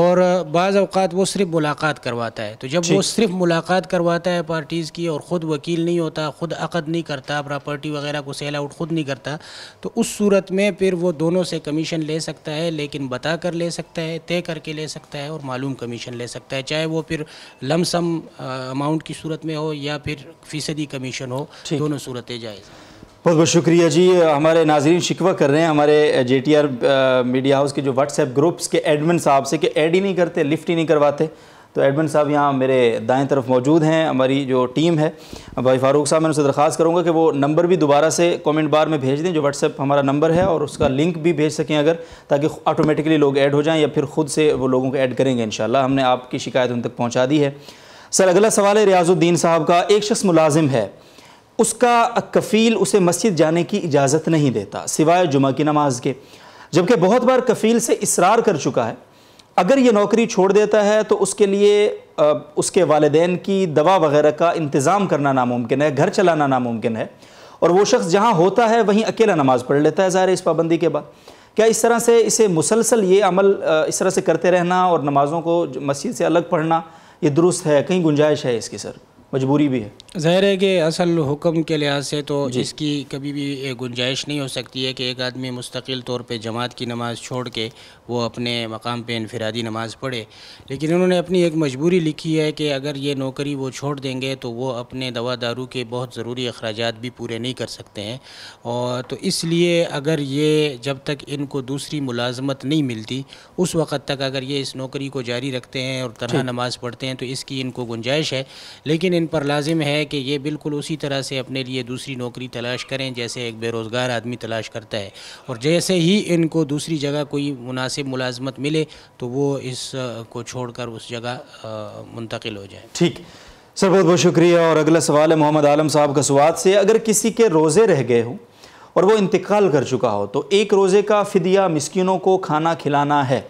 اور بعض اوقات وہ صرف ملاقات کرواتا ہے تو جب وہ صرف ملاقات کرواتا ہے پارٹیز کی اور خود وکیل نہیں ہوتا خود عقد نہیں کرتا پراپرٹی وغیرہ کو سیل آؤٹ خود نہیں کرتا تو اس صورت میں پھر وہ دونوں سے کمیشن لے سکتا ہے لیکن بتا کر لے سکتا ہے طے کر کے لے سکتا ہے اور معلوم کمیشن لے سکتا ہے چاہے وہ پھر لم سم اماؤنٹ کی صورت میں ہو یا پھر فیصدی کمیشن ہو دونوں صورتیں جائیں بہت بہت شکریہ جی ہمارے ناظرین شکوہ کر رہے ہیں ہمارے J T R media house کے جو واٹس ایپ گروپس کے ایڈمن صاحب سے کہ ایڈ ہی نہیں کرتے لفٹ ہی نہیں کرواتے تو ایڈمن صاحب یہاں میرے دائیں طرف موجود ہیں ہماری جو ٹیم ہے بھائی فاروق صاحب میں اسے درخواست کروں گا کہ وہ نمبر بھی دوبارہ سے کومنٹ بار میں بھیج دیں جو واٹس ایپ ہمارا نمبر ہے اور اس کا لنک بھی بھیج سکیں اگر تاکہ آٹومیٹکلی لوگ ایڈ ہو جائیں یا پھر خود سے وہ لوگوں کو ایڈ کریں گے انشاءاللہ ہم نے آپ کی شکایت ان تک پہنچا دی ہے سر اگلا سوال ہے ریاض الدین صاحب کا ایک شخص ملازم ہے اس کا کفیل اسے مسجد جانے کی اجازت نہیں دیتا سوائے جمعہ کی نماز کے جبکہ بہت بار کفیل سے اصرار کر چکا ہے اگر یہ نوکری چھوڑ دیتا ہے تو اس کے لیے اس کے والدین کی دوا وغیرہ کا انتظام کرنا ناممکن ہے گھر چلانا ناممکن ہے اور وہ شخص جہاں ہوتا ہے وہیں اکیلا نماز پڑھ لیتا ہے ظاہر اس پابندی کے بعد کیا اس طرح سے اسے مسلسل یہ عمل اس طرح سے کرتے رہنا اور نمازوں کو مسجد سے الگ پڑھنا یہ درست ہے کہیں گنجائش ہے اس کی سر مجبوری بھی ہے ظاہر ہے کہ اصل حکم کے لحاظ سے تو جس جی۔ کی کبھی بھی گنجائش نہیں ہو سکتی ہے کہ ایک آدمی مستقل طور پہ جماعت کی نماز چھوڑ کے وہ اپنے مقام پہ انفرادی نماز پڑھے لیکن انہوں نے اپنی ایک مجبوری لکھی ہے کہ اگر یہ نوکری وہ چھوڑ دیں گے تو وہ اپنے دوا دارو کے بہت ضروری اخراجات بھی پورے نہیں کر سکتے ہیں اور تو اس لیے اگر یہ جب تک ان کو دوسری ملازمت نہیں ملتی اس وقت تک اگر یہ اس نوکری کو جاری رکھتے ہیں اور طرح جی۔ نماز پڑھتے ہیں تو اس کی ان کو گنجائش ہے لیکن ان پر لازم ہے کہ یہ بالکل اسی طرح سے اپنے لیے دوسری نوکری تلاش کریں جیسے ایک بے روزگار آدمی تلاش کرتا ہے اور جیسے ہی ان کو دوسری جگہ کوئی مناسب ملازمت ملے تو وہ اس کو چھوڑ کر اس جگہ منتقل ہو جائیں ٹھیک سر بہت بہت شکریہ اور اگلا سوال ہے محمد عالم صاحب کا سوات سے اگر کسی کے روزے رہ گئے ہوں اور وہ انتقال کر چکا ہو تو ایک روزے کا فدیہ مسکینوں کو کھانا کھلانا ہے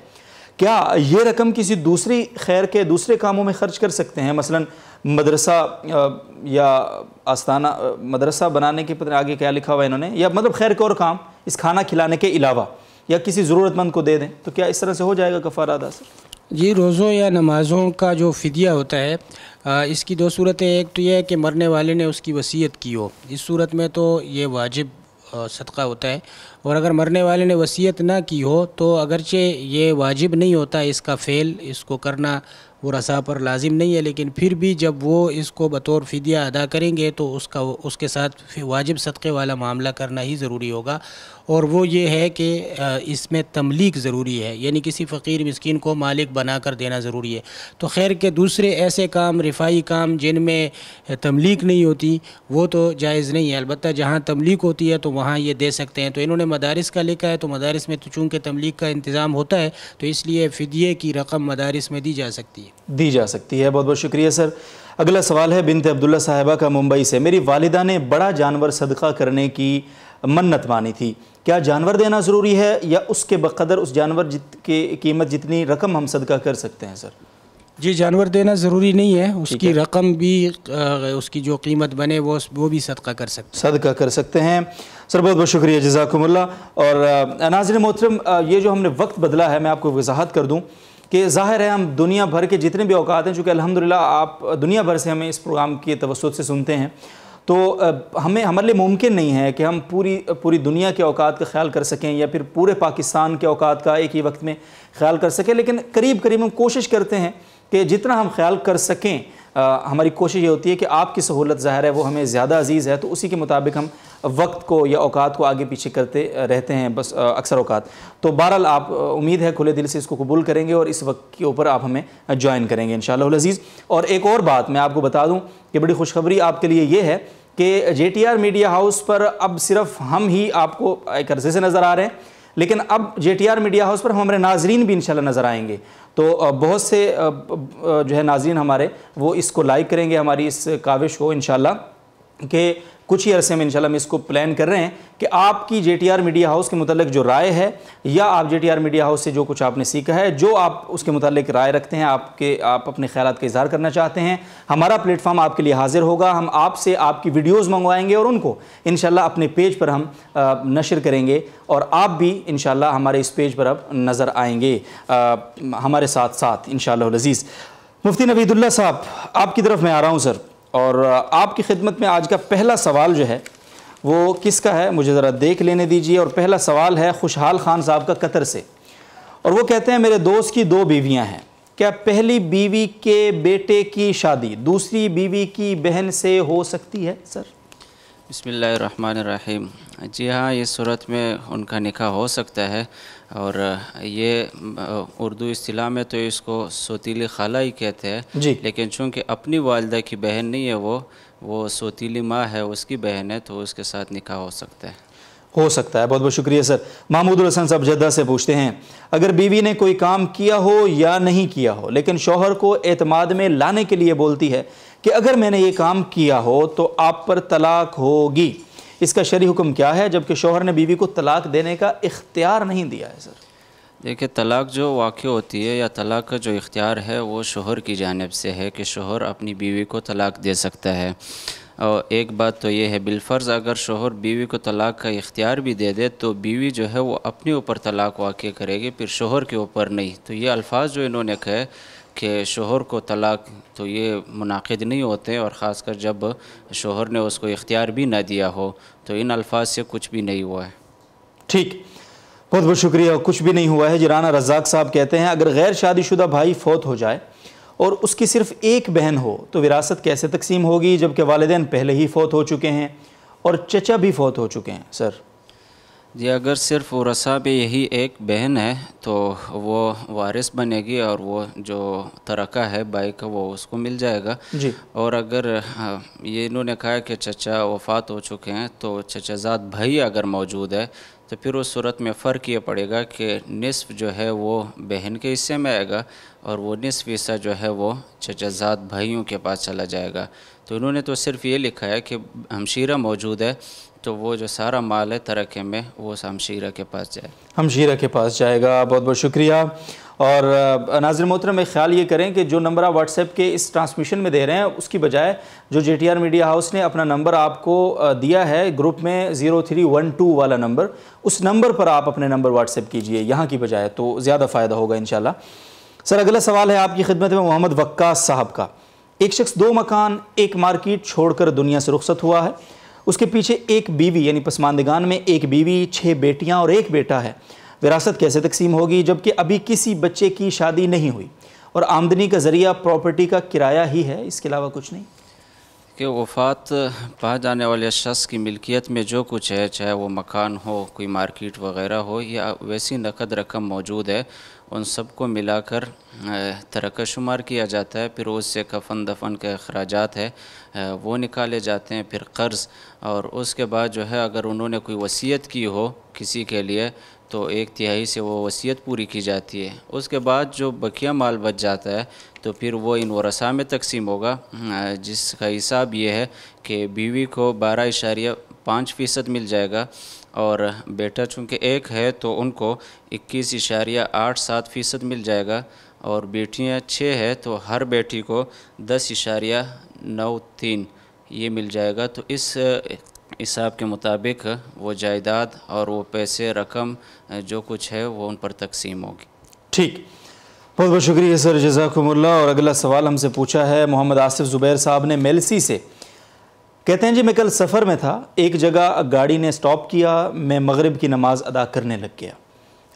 کیا یہ رقم کسی دوسری خیر کے دوسرے کاموں میں خرچ کر سکتے ہیں مثلا مدرسہ یا آستانہ مدرسہ بنانے کے پتہ آگے کیا لکھا ہوا انہوں نے یا مطلب خیر کے اور کام اس کھانا کھلانے کے علاوہ یا کسی ضرورت مند کو دے دیں تو کیا اس طرح سے ہو جائے گا کفارہ سر جی روزوں یا نمازوں کا جو فدیہ ہوتا ہے اس کی دو صورتیں ایک تو یہ ہے کہ مرنے والے نے اس کی وصیت کی ہو اس صورت میں تو یہ واجب صدقہ ہوتا ہے اور اگر مرنے والے نے وصیت نہ کی ہو تو اگرچہ یہ واجب نہیں ہوتا اس کا فعل اس کو کرنا وہ رسا پر لازم نہیں ہے لیکن پھر بھی جب وہ اس کو بطور فدیہ ادا کریں گے تو اس کا اس کے ساتھ واجب صدقے والا معاملہ کرنا ہی ضروری ہوگا اور وہ یہ ہے کہ اس میں تملیک ضروری ہے یعنی کسی فقیر مسکین کو مالک بنا کر دینا ضروری ہے تو خیر کے دوسرے ایسے کام رفائی کام جن میں تملیک نہیں ہوتی وہ تو جائز نہیں ہے البتہ جہاں تملیک ہوتی ہے تو وہاں یہ دے سکتے ہیں تو انہوں نے مدارس کا لکھا ہے تو مدارس میں تو چونکہ تملیک کا انتظام ہوتا ہے تو اس لیے فدیے کی رقم مدارس میں دی جا سکتی ہے دی جا سکتی ہے بہت بہت شکریہ سر اگلا سوال ہے بنت عبداللہ صاحبہ کا ممبئی سے میری والدہ نے بڑا جانور صدقہ کرنے کی منت مانی تھی کیا جانور دینا ضروری ہے یا اس کے بقدر اس جانور قیمت جتنی رقم ہم صدقہ کر سکتے ہیں سر جی جانور دینا ضروری نہیں ہے اس کی رقم بھی اس کی جو قیمت بنے وہ بھی صدقہ کر سکتے ہیں صدقہ کر سکتے ہیں سر بہت بہت شکریہ جزاکم اللہ اور ناظرین محترم یہ جو ہم نے وقت بدلا ہے میں آپ کو وضاحت کر دوں کہ ظاہر ہے ہم دنیا بھر کے جتنے بھی اوقات ہیں چونکہ الحمدللہ آپ دنیا بھر سے ہمیں اس پروگرام کی توسط سے سنتے ہیں تو ہمیں ہمارے لیے ممکن نہیں ہے کہ ہم پوری پوری دنیا کے اوقات کا خیال کر سکیں یا پھر پورے پاکستان کے اوقات کا ایک ہی وقت میں خیال کر سکیں لیکن قریب قریب ہم کوشش کرتے ہیں کہ جتنا ہم خیال کر سکیں ہماری کوشش یہ ہوتی ہے کہ آپ کی سہولت ظاہر ہے وہ ہمیں زیادہ عزیز ہے تو اسی کے مطابق ہم وقت کو یا اوقات کو آگے پیچھے کرتے رہتے ہیں بس اکثر اوقات تو بہرحال آپ امید ہے کھلے دل سے اس کو قبول کریں گے اور اس وقت کے اوپر آپ ہمیں جوائن کریں گے انشاءاللہ العزیز اور ایک اور بات میں آپ کو بتا دوں کہ بڑی خوشخبری آپ کے لیے یہ ہے کہ J T R media house پر اب صرف ہم ہی آپ کو ایک عرصے سے نظر آ رہے ہیں لیکن اب J T R media house پر ہمارے ناظرین بھی انشاءاللہ نظر آئیں گے تو بہت سے جو ہے ناظرین ہمارے وہ اس کو لائک کریں گے ہماری اس کاوش کو انشاءاللہ کہ کچھ ہی عرصے میں انشاءاللہ ہم اس کو پلان کر رہے ہیں کہ آپ کی J T R media house کے متعلق جو رائے ہے یا آپ J T R media house سے جو کچھ آپ نے سیکھا ہے جو آپ اس کے متعلق رائے رکھتے ہیں آپ کے آپ اپنے خیالات کا اظہار کرنا چاہتے ہیں ہمارا پلیٹ فارم آپ کے لیے حاضر ہوگا ہم آپ سے آپ کی ویڈیوز منگوائیں گے اور ان کو انشاءاللہ اپنے پیج پر ہم نشر کریں گے اور آپ بھی انشاءاللہ ہمارے اس پیج پر اب نظر آئیں گے ہمارے ساتھ ساتھ انشاءاللہ العزیز مفتی نوید اللہ صاحب آپ کی طرف میں آ رہا ہوں سر اور آپ کی خدمت میں آج کا پہلا سوال جو ہے وہ کس کا ہے مجھے ذرا دیکھ لینے دیجیے اور پہلا سوال ہے خوشحال خان صاحب کا قطر سے اور وہ کہتے ہیں میرے دوست کی دو بیویاں ہیں کیا پہلی بیوی کے بیٹے کی شادی دوسری بیوی کی بہن سے ہو سکتی ہے سر بسم اللہ الرحمن الرحیم جی ہاں یہ صورت میں ان کا نکاح ہو سکتا ہے اور یہ اردو اصطلاح میں تو اس کو سوتیلی خالہ ہی کہتے ہیں جی لیکن چونکہ اپنی والدہ کی بہن نہیں ہے وہ وہ سوتیلی ماں ہے اس کی بہن ہے تو اس کے ساتھ نکاح ہو سکتا ہے ہو سکتا ہے بہت بہت شکریہ سر محمود الحسن صاحب جدہ سے پوچھتے ہیں اگر بیوی نے کوئی کام کیا ہو یا نہیں کیا ہو لیکن شوہر کو اعتماد میں لانے کے لیے بولتی ہے کہ اگر میں نے یہ کام کیا ہو تو آپ پر طلاق ہوگی اس کا شرعی حکم کیا ہے جبکہ شوہر نے بیوی کو طلاق دینے کا اختیار نہیں دیا ہے سر دیکھیے طلاق جو واقع ہوتی ہے یا طلاق کا جو اختیار ہے وہ شوہر کی جانب سے ہے کہ شوہر اپنی بیوی کو طلاق دے سکتا ہے اور ایک بات تو یہ ہے بالفرض اگر شوہر بیوی کو طلاق کا اختیار بھی دے دے تو بیوی جو ہے وہ اپنے اوپر طلاق واقع کرے گی پھر شوہر کے اوپر نہیں تو یہ الفاظ جو انہوں نے کہے کہ شوہر کو طلاق تو یہ منعقد نہیں ہوتے اور خاص کر جب شوہر نے اس کو اختیار بھی نہ دیا ہو تو ان الفاظ سے کچھ بھی نہیں ہوا ہے ٹھیک بہت بہت شکریہ کچھ بھی نہیں ہوا ہے جرانہ رزاق صاحب کہتے ہیں اگر غیر شادی شدہ بھائی فوت ہو جائے اور اس کی صرف ایک بہن ہو تو وراثت کیسے تقسیم ہوگی جبکہ والدین پہلے ہی فوت ہو چکے ہیں اور چچا بھی فوت ہو چکے ہیں سر جی اگر صرف رسا پہ یہی ایک بہن ہے تو وہ وارث بنے گی اور وہ جو ترکہ ہے بائک کا وہ اس کو مل جائے گا جی۔ اور اگر ہاں، یہ انہوں نے کہا کہ چچا وفات ہو چکے ہیں تو چچا زاد بھائی اگر موجود ہے تو پھر اس صورت میں فرق یہ پڑے گا کہ نصف جو ہے وہ بہن کے حصے میں آئے گا اور وہ نصف حصہ جو ہے وہ چچا زاد بھائیوں کے پاس چلا جائے گا تو انہوں نے تو صرف یہ لکھا ہے کہ ہمشیرہ موجود ہے تو وہ جو سارا مال ہے ترکے میں وہ ہمشیرہ کے پاس جائے ہمشیرہ کے پاس جائے گا بہت بہت شکریہ اور ناظر محترم ایک خیال یہ کریں کہ جو نمبر آپ واٹس ایپ کے اس ٹرانسمیشن میں دے رہے ہیں اس کی بجائے جو J T R media house نے اپنا نمبر آپ کو دیا ہے گروپ میں زیرو تھری ون ٹو والا نمبر اس نمبر پر آپ اپنے نمبر واٹس ایپ کیجئے یہاں کی بجائے تو زیادہ فائدہ ہوگا انشاءاللہ سر اگلا سوال ہے آپ کی خدمت میں محمد وقاع صاحب کا ایک شخص دو مکان ایک مارکیٹ چھوڑ کر دنیا سے رخصت ہوا ہے اس کے پیچھے ایک بیوی یعنی پسماندگان میں ایک بیوی چھ بیٹیاں اور ایک بیٹا ہے وراثت کیسے تقسیم ہوگی جبکہ ابھی کسی بچے کی شادی نہیں ہوئی اور آمدنی کا ذریعہ پراپرٹی کا کرایہ ہی ہے اس کے علاوہ کچھ نہیں کہ وفات پا جانے والے شخص کی ملکیت میں جو کچھ ہے چاہے وہ مکان ہو کوئی مارکیٹ وغیرہ ہو یا ویسی نقد رقم موجود ہے ان سب کو ملا کر ترکہ شمار کیا جاتا ہے پھر اس سے کفن دفن کے اخراجات ہے وہ نکالے جاتے ہیں پھر قرض اور اس کے بعد جو ہے اگر انہوں نے کوئی وصیت کی ہو کسی کے لیے تو ایک تہائی سے وہ وصیت پوری کی جاتی ہے اس کے بعد جو بقیہ مال بچ جاتا ہے تو پھر وہ ان ورثاء میں تقسیم ہوگا جس کا حساب یہ ہے کہ بیوی کو بارہ اشاریہ پانچ فیصد مل جائے گا اور بیٹا چونکہ ایک ہے تو ان کو اکیس اشاریہ آٹھ سات فیصد مل جائے گا اور بیٹیاں چھ ہے تو ہر بیٹی کو دس اشاریہ نو تین یہ مل جائے گا تو اس حساب کے مطابق وہ جائیداد اور وہ پیسے رقم جو کچھ ہے وہ ان پر تقسیم ہوگی ٹھیک بہت بہت شکریہ سر جزاکم اللہ اور اگلا سوال ہم سے پوچھا ہے محمد آصف زبیر صاحب نے میلسی سے کہتے ہیں جی میں کل سفر میں تھا ایک جگہ گاڑی نے سٹاپ کیا میں مغرب کی نماز ادا کرنے لگ گیا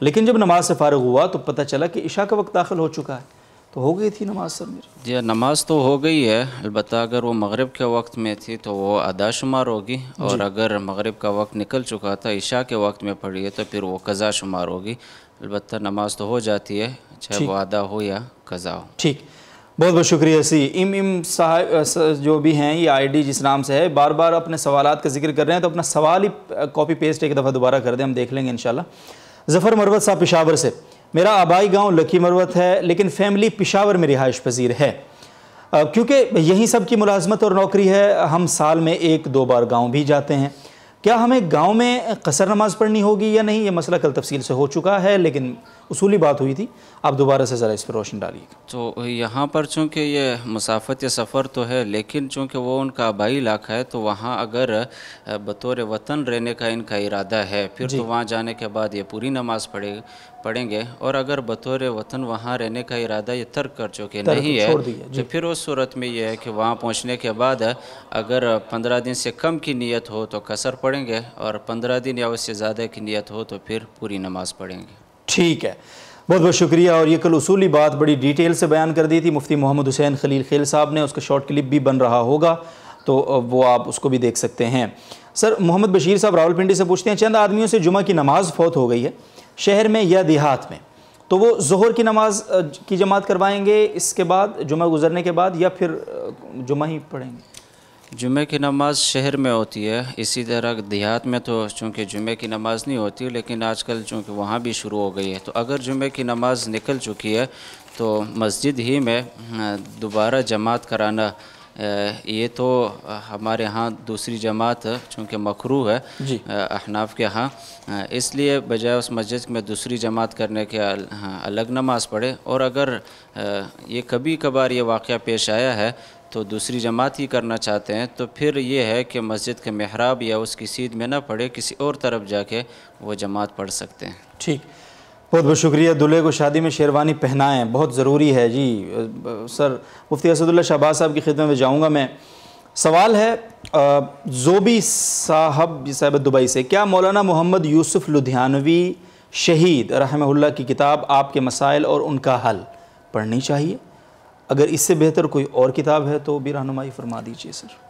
لیکن جب نماز سے فارغ ہوا تو پتہ چلا کہ عشاء کا وقت داخل ہو چکا ہے تو ہو گئی تھی نماز سر میری جی نماز تو ہو گئی ہے البتہ اگر وہ مغرب کے وقت میں تھی تو وہ ادا شمار ہوگی جی۔ اور اگر مغرب کا وقت نکل چکا تھا عشاء کے وقت میں پڑھی ہے تو پھر وہ قضا شمار ہوگی البتہ نماز تو ہو جاتی ہے چاہے وہ ادا ہو یا قضا ہو ٹھیک بہت بہت شکریہ سی ام ام صاحب جو بھی ہیں یہ آئی ڈی جس نام سے ہے بار بار اپنے سوالات کا ذکر کر رہے ہیں تو اپنا سوال ہی کاپی پیسٹ ایک دفعہ دوبارہ کر دیں ہم دیکھ لیں گے انشاءاللہ زفر ظفر مروت صاحب پشاور سے میرا آبائی گاؤں لکی مروت ہے لیکن فیملی پشاور میں رہائش پذیر ہے کیونکہ یہی سب کی ملازمت اور نوکری ہے ہم سال میں ایک دو بار گاؤں بھی جاتے ہیں کیا ہمیں گاؤں میں قصر نماز پڑھنی ہوگی یا نہیں یہ مسئلہ کل تفصیل سے ہو چکا ہے لیکن اصولی بات ہوئی تھی آپ دوبارہ سے ذرا اس پہ روشن ڈالیے تو یہاں پر چونکہ یہ مسافت یا سفر تو ہے لیکن چونکہ وہ ان کا آبائی علاقہ ہے تو وہاں اگر بطور وطن رہنے کا ان کا ارادہ ہے پھر تو جی۔ وہاں جانے کے بعد یہ پوری نماز پڑھے پڑھیں گے اور اگر بطور وطن وہاں رہنے کا ارادہ یہ ترک کر چکے نہیں ہے جی۔ تو پھر اس صورت میں یہ ہے کہ وہاں پہنچنے کے بعد اگر پندرہ دن سے کم کی نیت ہو تو قصر پڑھیں گے اور پندرہ دن یا اس سے زیادہ کی نیت ہو تو پھر پوری نماز پڑھیں گے ٹھیک ہے بہت بہت شکریہ اور یہ کل اصولی بات بڑی ڈیٹیل سے بیان کر دی تھی مفتی محمد حسین خلیل خیل صاحب نے اس کا شارٹ کلپ بھی بن رہا ہوگا تو وہ آپ اس کو بھی دیکھ سکتے ہیں سر محمد بشیر صاحب راول پنڈی سے پوچھتے ہیں چند آدمیوں سے جمعہ کی نماز فوت ہو گئی ہے شہر میں یا دیہات میں تو وہ زہر کی نماز کی جماعت کروائیں گے اس کے بعد جمعہ گزرنے کے بعد یا پھر جمعہ ہی پڑھیں گے جمعہ کی نماز شہر میں ہوتی ہے اسی طرح دیہات میں تو چونکہ جمعہ کی نماز نہیں ہوتی لیکن آج کل چونکہ وہاں بھی شروع ہو گئی ہے تو اگر جمعہ کی نماز نکل چکی ہے تو مسجد ہی میں دوبارہ جماعت کرانا یہ تو ہمارے ہاں دوسری جماعت چونکہ مکرو ہے جی۔ احناف کے ہاں اس لیے بجائے اس مسجد میں دوسری جماعت کرنے کے ہاں، الگ نماز پڑھے اور اگر یہ کبھی کبھار یہ واقعہ پیش آیا ہے تو دوسری جماعت ہی کرنا چاہتے ہیں تو پھر یہ ہے کہ مسجد کے محراب یا اس کی سیدھ میں نہ پڑھے کسی اور طرف جا کے وہ جماعت پڑھ سکتے ہیں ٹھیک بہت بہت شکریہ دلہے کو شادی میں شیروانی پہنائیں بہت ضروری ہے جی سر مفتی اسد اللہ شہباز صاحب کی خدمت میں جاؤں گا میں سوال ہے زوبی صاحب صاحب دبئی سے کیا مولانا محمد یوسف لدھیانوی شہید رحمہ اللہ کی کتاب آپ کے مسائل اور ان کا حل پڑھنی چاہیے اگر اس سے بہتر کوئی اور کتاب ہے تو بھی رہنمائی فرما دیجیے سر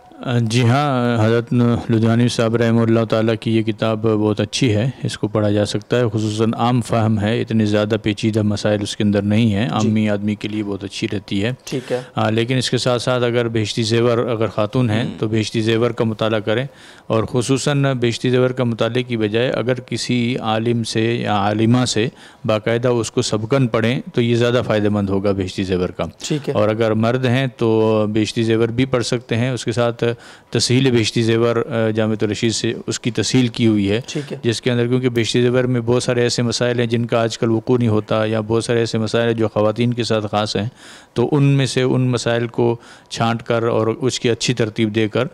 جی ہاں حضرت لدھیانوی صاحب رحمہ اللہ تعالیٰ کی یہ کتاب بہت اچھی ہے اس کو پڑھا جا سکتا ہے خصوصاً عام فہم ہے اتنے زیادہ پیچیدہ مسائل اس کے اندر نہیں ہیں جی۔ عامی آدمی کے لیے بہت اچھی رہتی ہے ٹھیک ہے لیکن اس کے ساتھ ساتھ اگر بیشتی زیور اگر خاتون ہیں تو بیشتی زیور کا مطالعہ کریں اور خصوصاً بیشتی زیور کا مطالعے کی بجائے اگر کسی عالم سے یا عالمہ سے باقاعدہ اس کو سبکن پڑھیں تو یہ زیادہ فائدہ مند ہوگا بیشتی زیور کا ٹھیک ہے اور اگر مرد ہیں تو بیشتی زیور بھی پڑھ سکتے ہیں اس کے ساتھ تسہیل بیشتی زیور جامعت الرشید سے اس کی تسہیل کی ہوئی ہے جس کے اندر کیونکہ بیشتی زیور میں بہت سارے ایسے مسائل ہیں جن کا آج کل وقوع نہیں ہوتا یا بہت سارے ایسے مسائل ہیں جو خواتین کے ساتھ خاص ہیں تو ان میں سے ان مسائل کو چھانٹ کر اور اس کی اچھی ترتیب دے کر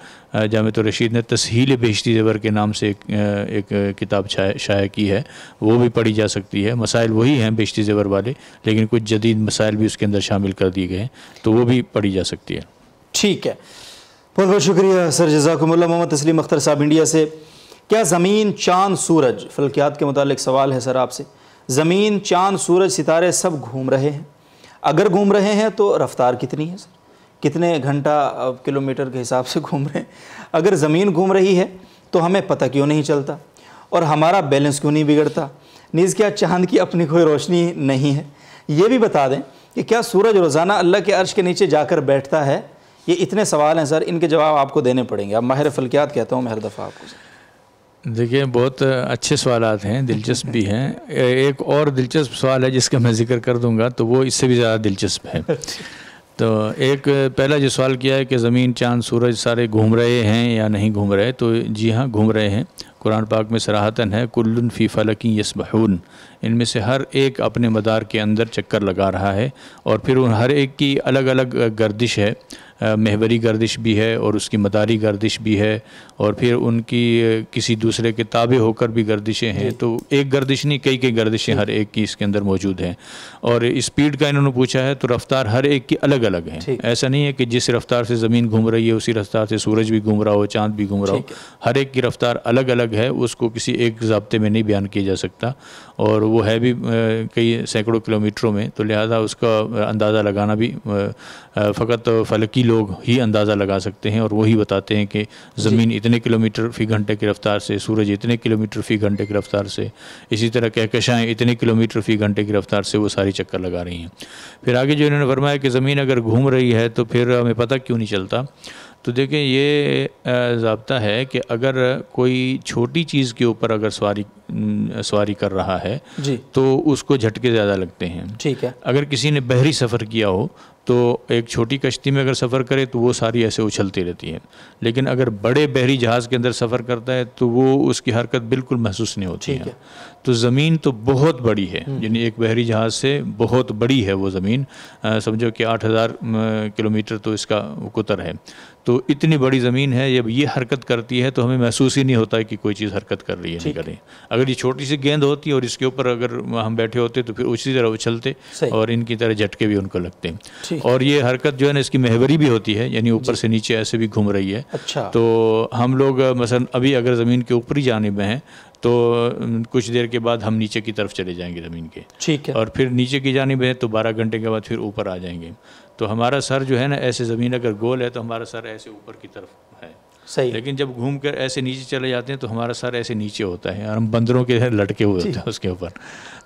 جامعت الرشید نے تسہیل بیشتی زیور کے نام سے ایک ایک کتاب شائع کی ہے وہ بھی پڑھی جا سکتی ہے مسائل وہی ہیں بیشتی زیور والے لیکن کچھ جدید مسائل بھی اس کے اندر شامل کر دیے گئے ہیں تو وہ بھی پڑھی جا سکتی ہے ٹھیک ہے بہت بہت شکریہ سر جزاکم اللہ محمد تسلیم اختر صاحب انڈیا سے کیا زمین چاند سورج فلکیات کے متعلق سوال ہے سر آپ سے زمین چاند سورج ستارے سب گھوم رہے ہیں اگر گھوم رہے ہیں تو رفتار کتنی ہے سر کتنے گھنٹہ کلومیٹر کے حساب سے گھوم رہے ہیں اگر زمین گھوم رہی ہے تو ہمیں پتہ کیوں نہیں چلتا اور ہمارا بیلنس کیوں نہیں بگڑتا نیز کیا چاند کی اپنی کوئی روشنی نہیں ہے یہ بھی بتا دیں کہ کیا سورج روزانہ اللہ کے عرش کے نیچے جا کر بیٹھتا ہے یہ اتنے سوال ہیں سر ان کے جواب آپ کو دینے پڑیں گے اب ماہر فلکیات کہتا ہوں میں ہر دفعہ آپ کو دیکھیے بہت اچھے سوالات ہیں دلچسپ بھی ہیں ایک اور دلچسپ سوال ہے جس کا میں ذکر کر دوں گا تو وہ اس سے بھی زیادہ دلچسپ ہے تو ایک پہلا جو سوال کیا ہے کہ زمین چاند سورج سارے گھوم رہے ہیں یا نہیں گھوم رہے تو جی ہاں گھوم رہے ہیں قرآن پاک میں سراہتاً ہے کلن فی فلکی یس بہون ان میں سے ہر ایک اپنے مدار کے اندر چکر لگا رہا ہے اور پھر ان ہر ایک کی الگ الگ گردش ہے محوری گردش بھی ہے اور اس کی مداری گردش بھی ہے اور پھر ان کی کسی دوسرے کے تابع ہو کر بھی گردشیں ہیں جی۔ تو ایک گردش نہیں کئی کئی گردشیں جی۔ ہر ایک کی اس کے اندر موجود ہیں اور اسپیڈ کا انہوں نے پوچھا ہے تو رفتار ہر ایک کی الگ الگ ہے ایسا نہیں ہے کہ جس رفتار سے زمین گھوم رہی ہے اسی رفتار سے سورج بھی گھوم رہا ہو چاند بھی گھوم رہا ہو ہر ایک کی رفتار الگ الگ ہے اس کو کسی ایک ضابطے میں نہیں بیان کیا جا سکتا اور وہ ہے بھی کئی سینکڑوں کلومیٹروں میں تو لہٰذا اس کا اندازہ لگانا بھی فقط فلکی لوگ ہی اندازہ لگا سکتے ہیں اور وہی بتاتے ہیں کہ جی۔ زمین اتنے کلومیٹر فی گھنٹے کی رفتار سے سورج اتنے کلومیٹر فی گھنٹے کی رفتار سے اسی طرح کہکشائیں اتنے کلومیٹر فی گھنٹے کی رفتار سے وہ ساری چکر لگا رہی ہیں پھر آگے جو انہوں نے فرمایا کہ زمین اگر گھوم رہی ہے تو پھر ہمیں پتہ کیوں نہیں چلتا تو دیکھیں یہ ضابطہ ہے کہ اگر کوئی چھوٹی چیز کے اوپر اگر سواری سواری کر رہا ہے جی۔ تو اس کو جھٹکے زیادہ لگتے ہیں ٹھیک ہے اگر کسی نے بحری سفر کیا ہو تو ایک چھوٹی کشتی میں اگر سفر کرے تو وہ ساری ایسے اچھلتی رہتی ہیں لیکن اگر بڑے بحری جہاز کے اندر سفر کرتا ہے تو وہ اس کی حرکت بالکل محسوس نہیں ہوتی ہے تو زمین تو بہت بڑی ہے یعنی ایک بحری جہاز سے بہت بڑی ہے وہ زمین سمجھو کہ آٹھ ہزار کلو میٹر تو اس کا کتر ہے تو اتنی بڑی زمین ہے جب یہ حرکت کرتی ہے تو ہمیں محسوس ہی نہیں ہوتا کہ کوئی چیز حرکت کر رہی ہے نہیں کر رہی اگر یہ چھوٹی سی گیند ہوتی ہے اور اس کے اوپر اگر ہم بیٹھے ہوتے تو پھر اسی طرح اچھلتے اور ان کی طرح جھٹکے بھی ان کو لگتے ہیں اور یہ حرکت جو ہے نا اس کی مہوری بھی ہوتی ہے یعنی اوپر جی۔ سے نیچے ایسے بھی گھوم رہی ہے اچھا۔ تو ہم لوگ مثلا ابھی اگر زمین کے اوپری جانب ہیں تو کچھ دیر کے بعد ہم نیچے کی طرف چلے جائیں گے زمین کے ٹھیک ہے اور پھر نیچے کی جانب ہے تو بارہ گھنٹے کے بعد پھر اوپر آ جائیں گے تو ہمارا سر جو ہے نا ایسے زمین اگر گول ہے تو ہمارا سر ایسے اوپر کی طرف ہے صحیح لیکن جب گھوم کر ایسے نیچے چلے جاتے ہیں تو ہمارا سر ایسے نیچے ہوتا ہے اور ہم بندروں کے لٹکے ہوئے جی۔ ہوتے ہیں اس کے اوپر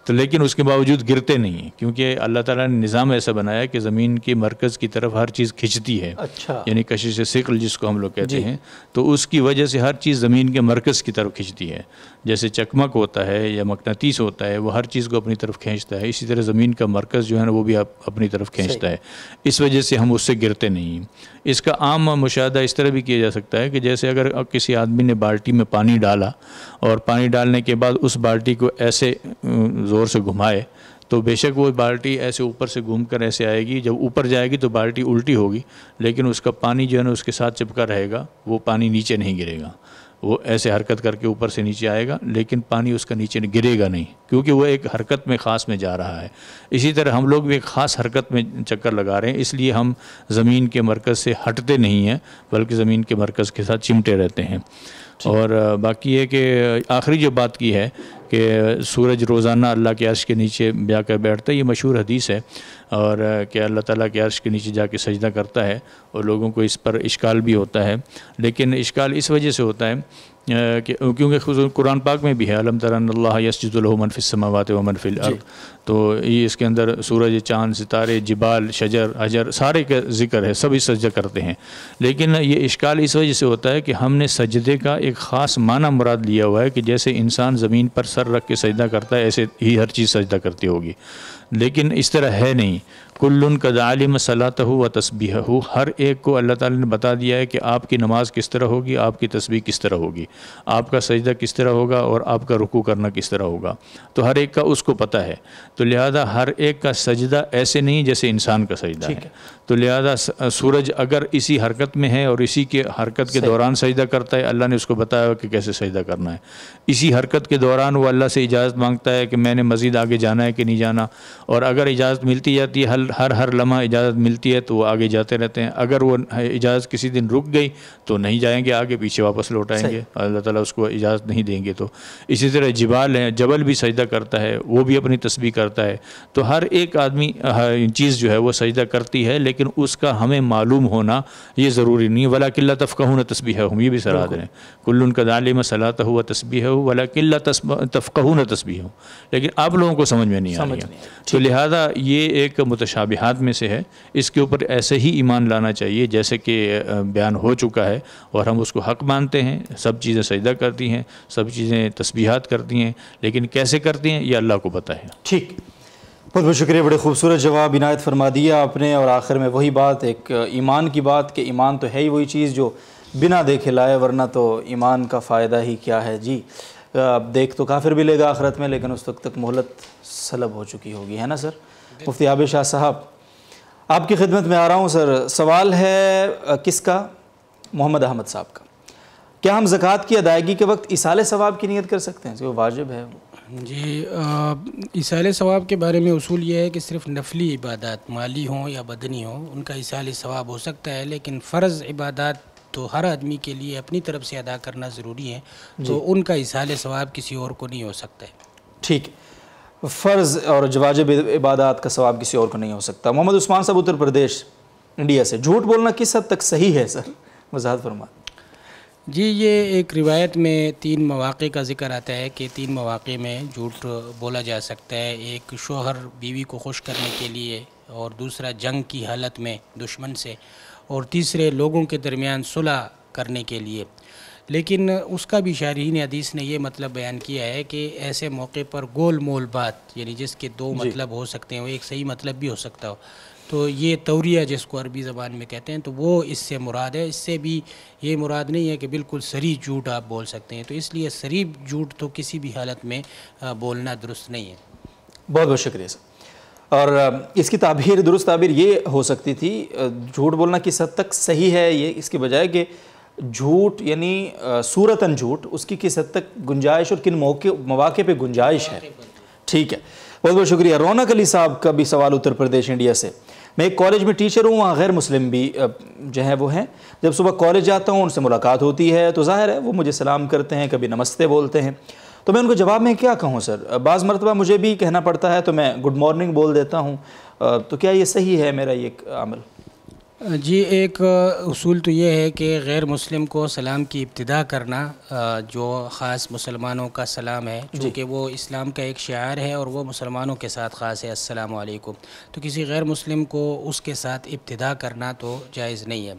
تو لیکن اس کے باوجود گرتے نہیں ہیں کیونکہ اللہ تعالیٰ نے نظام ایسا بنایا کہ زمین کے مرکز کی طرف ہر چیز کھنچتی ہے اچھا یعنی کشش ثقل جس کو ہم لوگ کہتے جی۔ ہیں تو اس کی وجہ سے ہر چیز زمین کے مرکز کی طرف کھنچتی ہے جیسے چکمک ہوتا ہے یا مقناطیس ہوتا ہے وہ ہر چیز کو اپنی طرف کھینچتا ہے اسی طرح زمین کا مرکز جو ہے نا وہ بھی اپنی طرف کھینچتا ہے اس وجہ سے ہم اس سے گرتے نہیں اس کا عام مشاہدہ اس طرح بھی کیا جا سکتا ہے کہ جیسے اگر کسی آدمی نے بالٹی میں پانی ڈالا اور پانی ڈالنے کے بعد اس بالٹی کو ایسے زور سے گھمائے تو بے شک وہ بالٹی ایسے اوپر سے گھوم کر ایسے آئے گی جب اوپر جائے گی تو بالٹی الٹی ہوگی لیکن اس کا پانی جو ہے نا اس کے ساتھ چپکا رہے گا وہ پانی نیچے نہیں گرے گا وہ ایسے حرکت کر کے اوپر سے نیچے آئے گا لیکن پانی اس کا نیچے گرے گا نہیں کیونکہ وہ ایک حرکت میں خاص میں جا رہا ہے اسی طرح ہم لوگ بھی ایک خاص حرکت میں چکر لگا رہے ہیں اس لیے ہم زمین کے مرکز سے ہٹتے نہیں ہیں بلکہ زمین کے مرکز کے ساتھ چمٹے رہتے ہیں جی۔ اور باقی یہ کہ آخری جو بات کی ہے کہ سورج روزانہ اللہ کے عرش کے نیچے جا کر بیٹھتا ہے یہ مشہور حدیث ہے اور کہ اللہ تعالیٰ کے عرش کے نیچے جا کے سجدہ کرتا ہے اور لوگوں کو اس پر اشکال بھی ہوتا ہے لیکن اشکال اس وجہ سے ہوتا ہے کیونکہ قرآن پاک میں بھی ہے علم ترن اللہ یسجد فی السماوات و منفی الارض جی۔ تو یہ اس کے اندر سورج چاند ستارے جبال شجر اجر سارے کا ذکر ہے سب سجدہ کرتے ہیں لیکن یہ اشکال اس وجہ سے ہوتا ہے کہ ہم نے سجدے کا ایک خاص معنی مراد لیا ہوا ہے کہ جیسے انسان زمین پر سر رکھ کے سجدہ کرتا ہے ایسے ہی ہر چیز سجدہ کرتی ہوگی لیکن اس طرح ہے نہیں کلن کا ظالم صلاح ہو و تصبیح ہو ہر ایک کو اللہ تعالیٰ نے بتا دیا ہے کہ آپ کی نماز کس طرح ہوگی آپ کی تسبیح کس طرح ہوگی آپ کا سجدہ کس طرح ہوگا اور آپ کا رکو کرنا کس طرح ہوگا تو ہر ایک کا اس کو پتہ ہے تو لہذا ہر ایک کا سجدہ ایسے نہیں جیسے انسان کا سجدہ ہے تو لہذا سورج اگر اسی حرکت میں ہے اور اسی کے حرکت کے دوران سجدہ کرتا ہے اللہ نے اس کو بتایا کہ کیسے سجدہ کرنا ہے اسی حرکت کے دوران وہ اللہ سے اجازت مانگتا ہے کہ میں نے مزید آگے جانا ہے کہ نہیں جانا اور اگر اجازت ملتی جاتی ہے ہر ہر لمحہ اجازت ملتی ہے تو وہ آگے جاتے رہتے ہیں اگر وہ اجازت کسی دن رک گئی تو نہیں جائیں گے آگے پیچھے واپس لوٹائیں گے اللہ تعالیٰ اس کو اجازت نہیں دیں گے تو اسی طرح جبال ہیں جبل بھی سجدہ کرتا ہے وہ بھی اپنی تصویر کرتا ہے تو ہر ایک آدمی چیز جو ہے وہ سجدہ کرتی ہے لیکن لیکن اس کا ہمیں معلوم ہونا یہ ضروری نہیں ہے تسبیح ہم یہ بھی کل ان کا دالی ولا سلاتا تفقہون تسبیح ہوں لیکن آپ لوگوں کو سمجھ میں نہیں آ رہی تو لہٰذا یہ ایک متشابہات میں سے ہے اس کے اوپر ایسے ہی ایمان لانا چاہیے جیسے کہ بیان ہو چکا ہے اور ہم اس کو حق مانتے ہیں سب چیزیں سجدہ کرتی ہیں سب چیزیں تسبیحات کرتی ہیں لیکن کیسے کرتی ہیں یہ اللہ کو پتہ ہے ٹھیک بہت بہت شکریہ بڑے خوبصورت جواب عنایت فرما دیا آپ نے اور آخر میں وہی بات ایک ایمان کی بات کہ ایمان تو ہے ہی وہی چیز جو بنا دیکھے لائے ورنہ تو ایمان کا فائدہ ہی کیا ہے جی اب دیکھ تو کافر بھی لے گا آخرت میں لیکن اس وقت تک مہلت سلب ہو چکی ہوگی ہے نا سر مفتی آب شاہ صاحب آپ کی خدمت میں آ رہا ہوں سر سوال ہے کس کا محمد احمد صاحب کا کیا ہم زکوٰۃ کی ادائیگی کے وقت اصال ثواب کی نیت کر سکتے ہیں واجب ہے جی اصال ثواب کے بارے میں اصول یہ ہے کہ صرف نفلی عبادات مالی ہوں یا بدنی ہوں ان کا اصال ثواب ہو سکتا ہے لیکن فرض عبادات تو ہر آدمی کے لیے اپنی طرف سے ادا کرنا ضروری ہے تو جی۔ ان کا اصال ثواب کسی اور کو نہیں ہو سکتا ہے ٹھیک فرض اور جواجب عبادات کا ثواب کسی اور کو نہیں ہو سکتا محمد عثمان صاحب اتر پردیش انڈیا سے جھوٹ بولنا کس حد تک صحیح ہے سر وضاحت فرما جی یہ ایک روایت میں تین مواقع کا ذکر آتا ہے کہ تین مواقع میں جھوٹ بولا جا سکتا ہے ایک شوہر بیوی کو خوش کرنے کے لیے اور دوسرا جنگ کی حالت میں دشمن سے اور تیسرے لوگوں کے درمیان صلح کرنے کے لیے لیکن اس کا بھی شارعین حدیث نے یہ مطلب بیان کیا ہے کہ ایسے موقع پر گول مول بات یعنی جس کے دو جی۔ مطلب ہو سکتے ہیں ایک صحیح مطلب بھی ہو سکتا ہو تو یہ توریہ جس کو عربی زبان میں کہتے ہیں تو وہ اس سے مراد ہے اس سے بھی یہ مراد نہیں ہے کہ بالکل سری جھوٹ آپ بول سکتے ہیں تو اس لیے سری جھوٹ تو کسی بھی حالت میں بولنا درست نہیں ہے بہت بہت شکریہ سر اور اس کی تعبیر درست تعبیر یہ ہو سکتی تھی جھوٹ بولنا کس حد تک صحیح ہے یہ اس کے بجائے کہ جھوٹ یعنی صورتاً جھوٹ اس کی کس حد تک گنجائش اور کن موقع مواقع پہ گنجائش ہے ٹھیک ہے بہت بہت شکریہ رونق علی صاحب کا بھی سوال اتر پردیش انڈیا سے میں ایک کالج میں ٹیچر ہوں وہاں غیر مسلم بھی جو ہیں وہ ہیں جب صبح کالج جاتا ہوں ان سے ملاقات ہوتی ہے تو ظاہر ہے وہ مجھے سلام کرتے ہیں کبھی نمستے بولتے ہیں تو میں ان کو جواب میں کیا کہوں سر بعض مرتبہ مجھے بھی کہنا پڑتا ہے تو میں گڈ مارننگ بول دیتا ہوں تو کیا یہ صحیح ہے میرا یہ عمل جی ایک اصول تو یہ ہے کہ غیر مسلم کو سلام کی ابتدا کرنا جو خاص مسلمانوں کا سلام ہے جی۔ چونکہ وہ اسلام کا ایک شعار ہے اور وہ مسلمانوں کے ساتھ خاص ہے السلام علیکم تو کسی غیر مسلم کو اس کے ساتھ ابتدا کرنا تو جائز نہیں ہے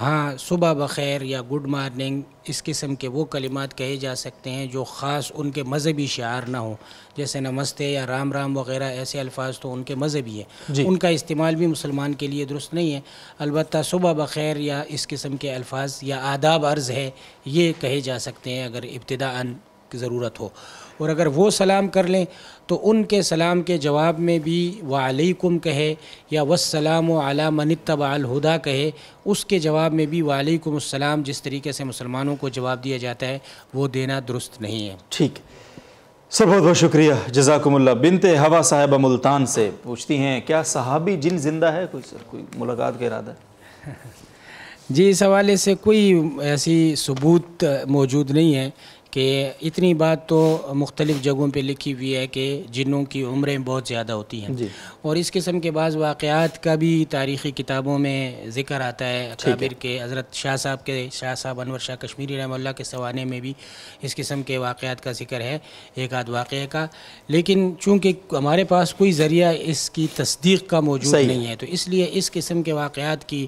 ہاں صبح بخیر یا گڈ مارننگ اس قسم کے وہ کلمات کہے جا سکتے ہیں جو خاص ان کے مذہبی شعار نہ ہوں جیسے نمستے یا رام رام وغیرہ ایسے الفاظ تو ان کے مذہبی ہیں جی۔ ان کا استعمال بھی مسلمان کے لیے درست نہیں ہے البتہ صبح بخیر یا اس قسم کے الفاظ یا آداب عرض ہے یہ کہے جا سکتے ہیں اگر ابتداء ضرورت ہو اور اگر وہ سلام کر لیں تو ان کے سلام کے جواب میں بھی وَعَلَيْكُمْ کہے یا وسلام و مَنِتَّبَعَ منتبا الہدا کہے اس کے جواب میں بھی وَعَلَيْكُمْ السَّلَامُ السلام جس طریقے سے مسلمانوں کو جواب دیا جاتا ہے وہ دینا درست نہیں ہے ٹھیک سب سر بہت بہت شکریہ جزاکم اللہ بنت ہوا صاحبہ ملتان سے پوچھتی ہیں کیا صحابی جن زندہ ہے کوئی کوئی ملاقات کا ارادہ ہے جی اس حوالے سے کوئی ایسی ثبوت موجود نہیں ہے کہ اتنی بات تو مختلف جگہوں پہ لکھی ہوئی ہے کہ جنوں کی عمریں بہت زیادہ ہوتی ہیں جی۔ اور اس قسم کے بعض واقعات کا بھی تاریخی کتابوں میں ذکر آتا ہے کابر کے حضرت شاہ صاحب کے شاہ صاحب انور شاہ کشمیری رحم اللہ کے سوانے میں بھی اس قسم کے واقعات کا ذکر ہے ایک آدھ واقعہ کا لیکن چونکہ ہمارے پاس کوئی ذریعہ اس کی تصدیق کا موجود نہیں ہے تو اس لیے اس قسم کے واقعات کی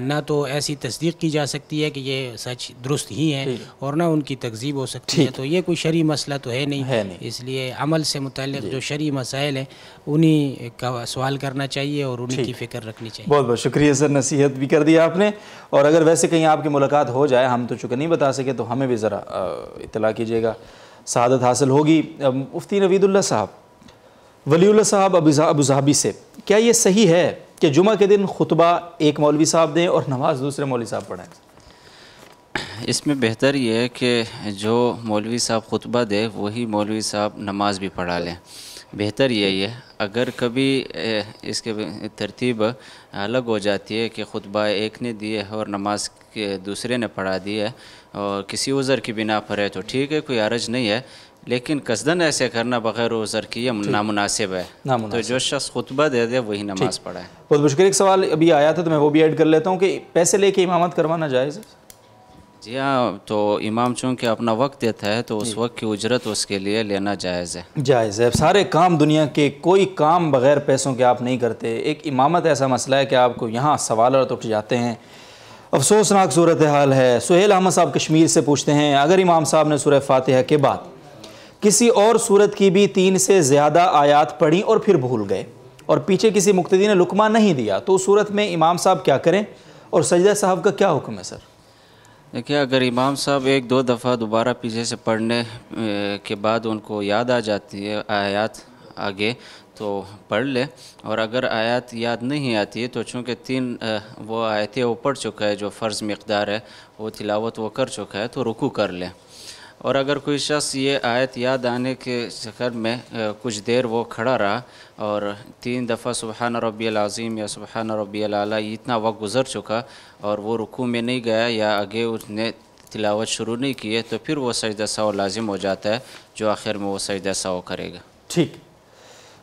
نہ تو ایسی تصدیق کی جا سکتی ہے کہ یہ سچ درست ہی ہیں اور نہ ان کی تکذیب ہو سکتی ہے تو یہ کوئی شریع مسئلہ تو ہے نہیں اس لیے عمل سے متعلق جی۔ جو مسائل ہیں انہی کا سوال کرنا چاہیے اور انہی کی فکر رکھنی چاہیے بہت بہت شکریہ سر نصیحت بھی کر دیا آپ نے اور اگر ویسے کہیں آپ کی ملاقات ہو جائے ہم تو چکہ نہیں بتا سکے تو ہمیں بھی ذرا اطلاع کیجیے گا سعادت حاصل ہوگی مفتی نوید اللہ صاحب ولی اللہ صاحب زہبی سے کیا یہ صحیح ہے کہ جمعہ کے دن خطبہ ایک مولوی صاحب دیں اور نماز دوسرے مولوی صاحب پڑھیں اس میں بہتر یہ ہے کہ جو مولوی صاحب خطبہ دے وہی مولوی صاحب نماز بھی پڑھا لیں بہتر یہی ہے اگر کبھی اس کے ترتیب الگ ہو جاتی ہے کہ خطبہ ایک نے دیے ہے اور نماز کے دوسرے نے پڑھا دی ہے اور کسی عذر کی بنا پر ہے تو ٹھیک ہے کوئی عرض نہیں ہے لیکن قصدن ایسے کرنا بغیر عذر کی یہ نامناسب ہے تو جو شخص خطبہ دے دے وہی نماز پڑھا ہے بہت مشکل ایک سوال ابھی آیا تھا تو میں وہ بھی ایڈ کر لیتا ہوں کہ پیسے لے کے امامت کروانا جائز ہے جی ہاں تو امام چونکہ اپنا وقت دیتا ہے تو اس جی۔ وقت کی اجرت اس کے لیے لینا جائز ہے جائز ہے سارے کام دنیا کے کوئی کام بغیر پیسوں کے آپ نہیں کرتے ایک امامت ایسا مسئلہ ہے کہ آپ کو یہاں سوال اور اٹھ جاتے ہیں افسوسناک صورتحال ہے سہیل احمد صاحب کشمیر سے پوچھتے ہیں اگر امام صاحب نے سورہ فاتحہ کے بعد کسی اور صورت کی بھی تین سے زیادہ آیات پڑھیں اور پھر بھول گئے اور پیچھے کسی مقتدی نے لکمہ نہیں دیا تو اس صورت میں امام صاحب کیا کریں اور سجدہ صاحب کا کیا حکم ہے سر دیکھیے اگر امام صاحب ایک دو دفعہ دوبارہ پیچھے سے پڑھنے کے بعد ان کو یاد آ جاتی ہے آیات آگے تو پڑھ لے اور اگر آیات یاد نہیں آتی ہے تو چونکہ تین وہ آیتیں وہ پڑھ چکا ہے جو فرض مقدار ہے وہ تلاوت وہ کر چکا ہے تو رکو کر لیں اور اگر کوئی شخص یہ آیت یاد آنے کے سکر میں کچھ دیر وہ کھڑا رہا اور تین دفعہ سبحان ربی العظیم یا سبحان ربی ربیع اتنا وقت گزر چکا اور وہ رکو میں نہیں گیا یا آگے اس نے تلاوت شروع نہیں کی ہے تو پھر وہ سجدہ سو لازم ہو جاتا ہے جو آخر میں وہ سجدہ ساؤ کرے گا ٹھیک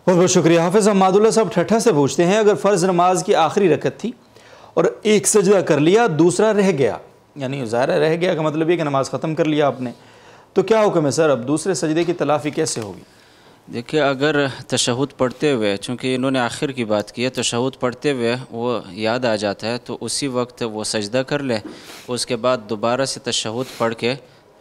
بہت بہت شکریہ حافظ احمد اللہ صاحب ٹھٹھا سے پوچھتے ہیں اگر فرض نماز کی آخری رکت تھی اور ایک سجدہ کر لیا دوسرا رہ گیا یعنی ظاہرہ رہ گیا کا مطلب یہ کہ نماز ختم کر لیا آپ نے تو کیا حکم ہے سر اب دوسرے سجدے کی تلافی کیسے ہوگی دیکھیے اگر تشہد پڑھتے ہوئے چونکہ انہوں نے آخر کی بات کی تشہد پڑھتے ہوئے وہ یاد آ جاتا ہے تو اسی وقت وہ سجدہ کر لے اس کے بعد دوبارہ سے تشہد پڑھ کے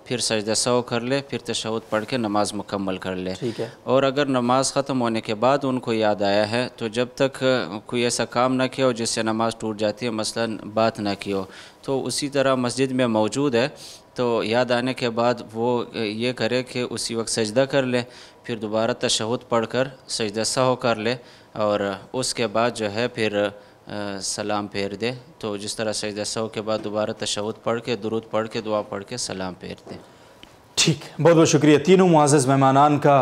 پھر سجدہ سو کر لے پھر تشہد پڑھ کے نماز مکمل کر لے ٹھیک ہے اور اگر نماز ختم ہونے کے بعد ان کو یاد آیا ہے تو جب تک کوئی ایسا کام نہ کیا ہو جس سے نماز ٹوٹ جاتی ہے مثلا بات نہ کی ہو تو اسی طرح مسجد میں موجود ہے تو یاد آنے کے بعد وہ یہ کرے کہ اسی وقت سجدہ کر لے پھر دوبارہ تشہد پڑھ کر سجدہ سہو کر لے اور اس کے بعد جو ہے پھر سلام پھیر دے تو جس طرح سجدہ سہو کے بعد دوبارہ تشہد پڑھ کے درود پڑھ کے دعا پڑھ کے سلام پھیر دے ٹھیک بہت بہت شکریہ تینوں معزز مہمانان کا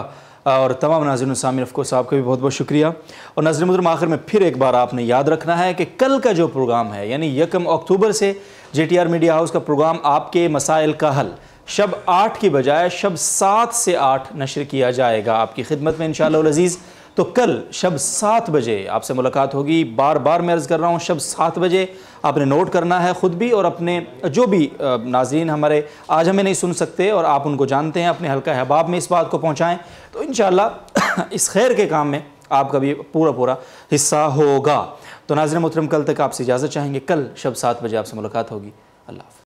اور تمام ناظرین السام افکو صاحب کا بھی بہت بہت شکریہ اور ناظرین مدرم آخر میں پھر ایک بار آپ نے یاد رکھنا ہے کہ کل کا جو پروگرام ہے یعنی یکم اکتوبر سے J T R media house کا پروگرام آپ کے مسائل کا حل شب آٹھ کی بجائے شب سات سے آٹھ نشر کیا جائے گا آپ کی خدمت میں انشاءاللہ العزیز تو کل شب سات بجے آپ سے ملاقات ہوگی بار بار میں عرض کر رہا ہوں شب سات بجے آپ نے نوٹ کرنا ہے خود بھی اور اپنے جو بھی ناظرین ہمارے آج ہمیں نہیں سن سکتے اور آپ ان کو جانتے ہیں اپنے حلقہ احباب میں اس بات کو پہنچائیں تو انشاءاللہ اس خیر کے کام میں آپ کا بھی پورا پورا حصہ ہوگا تو ناظرین محترم کل تک آپ سے اجازت چاہیں گے کل شب سات بجے آپ سے ملاقات ہوگی اللہ حافظ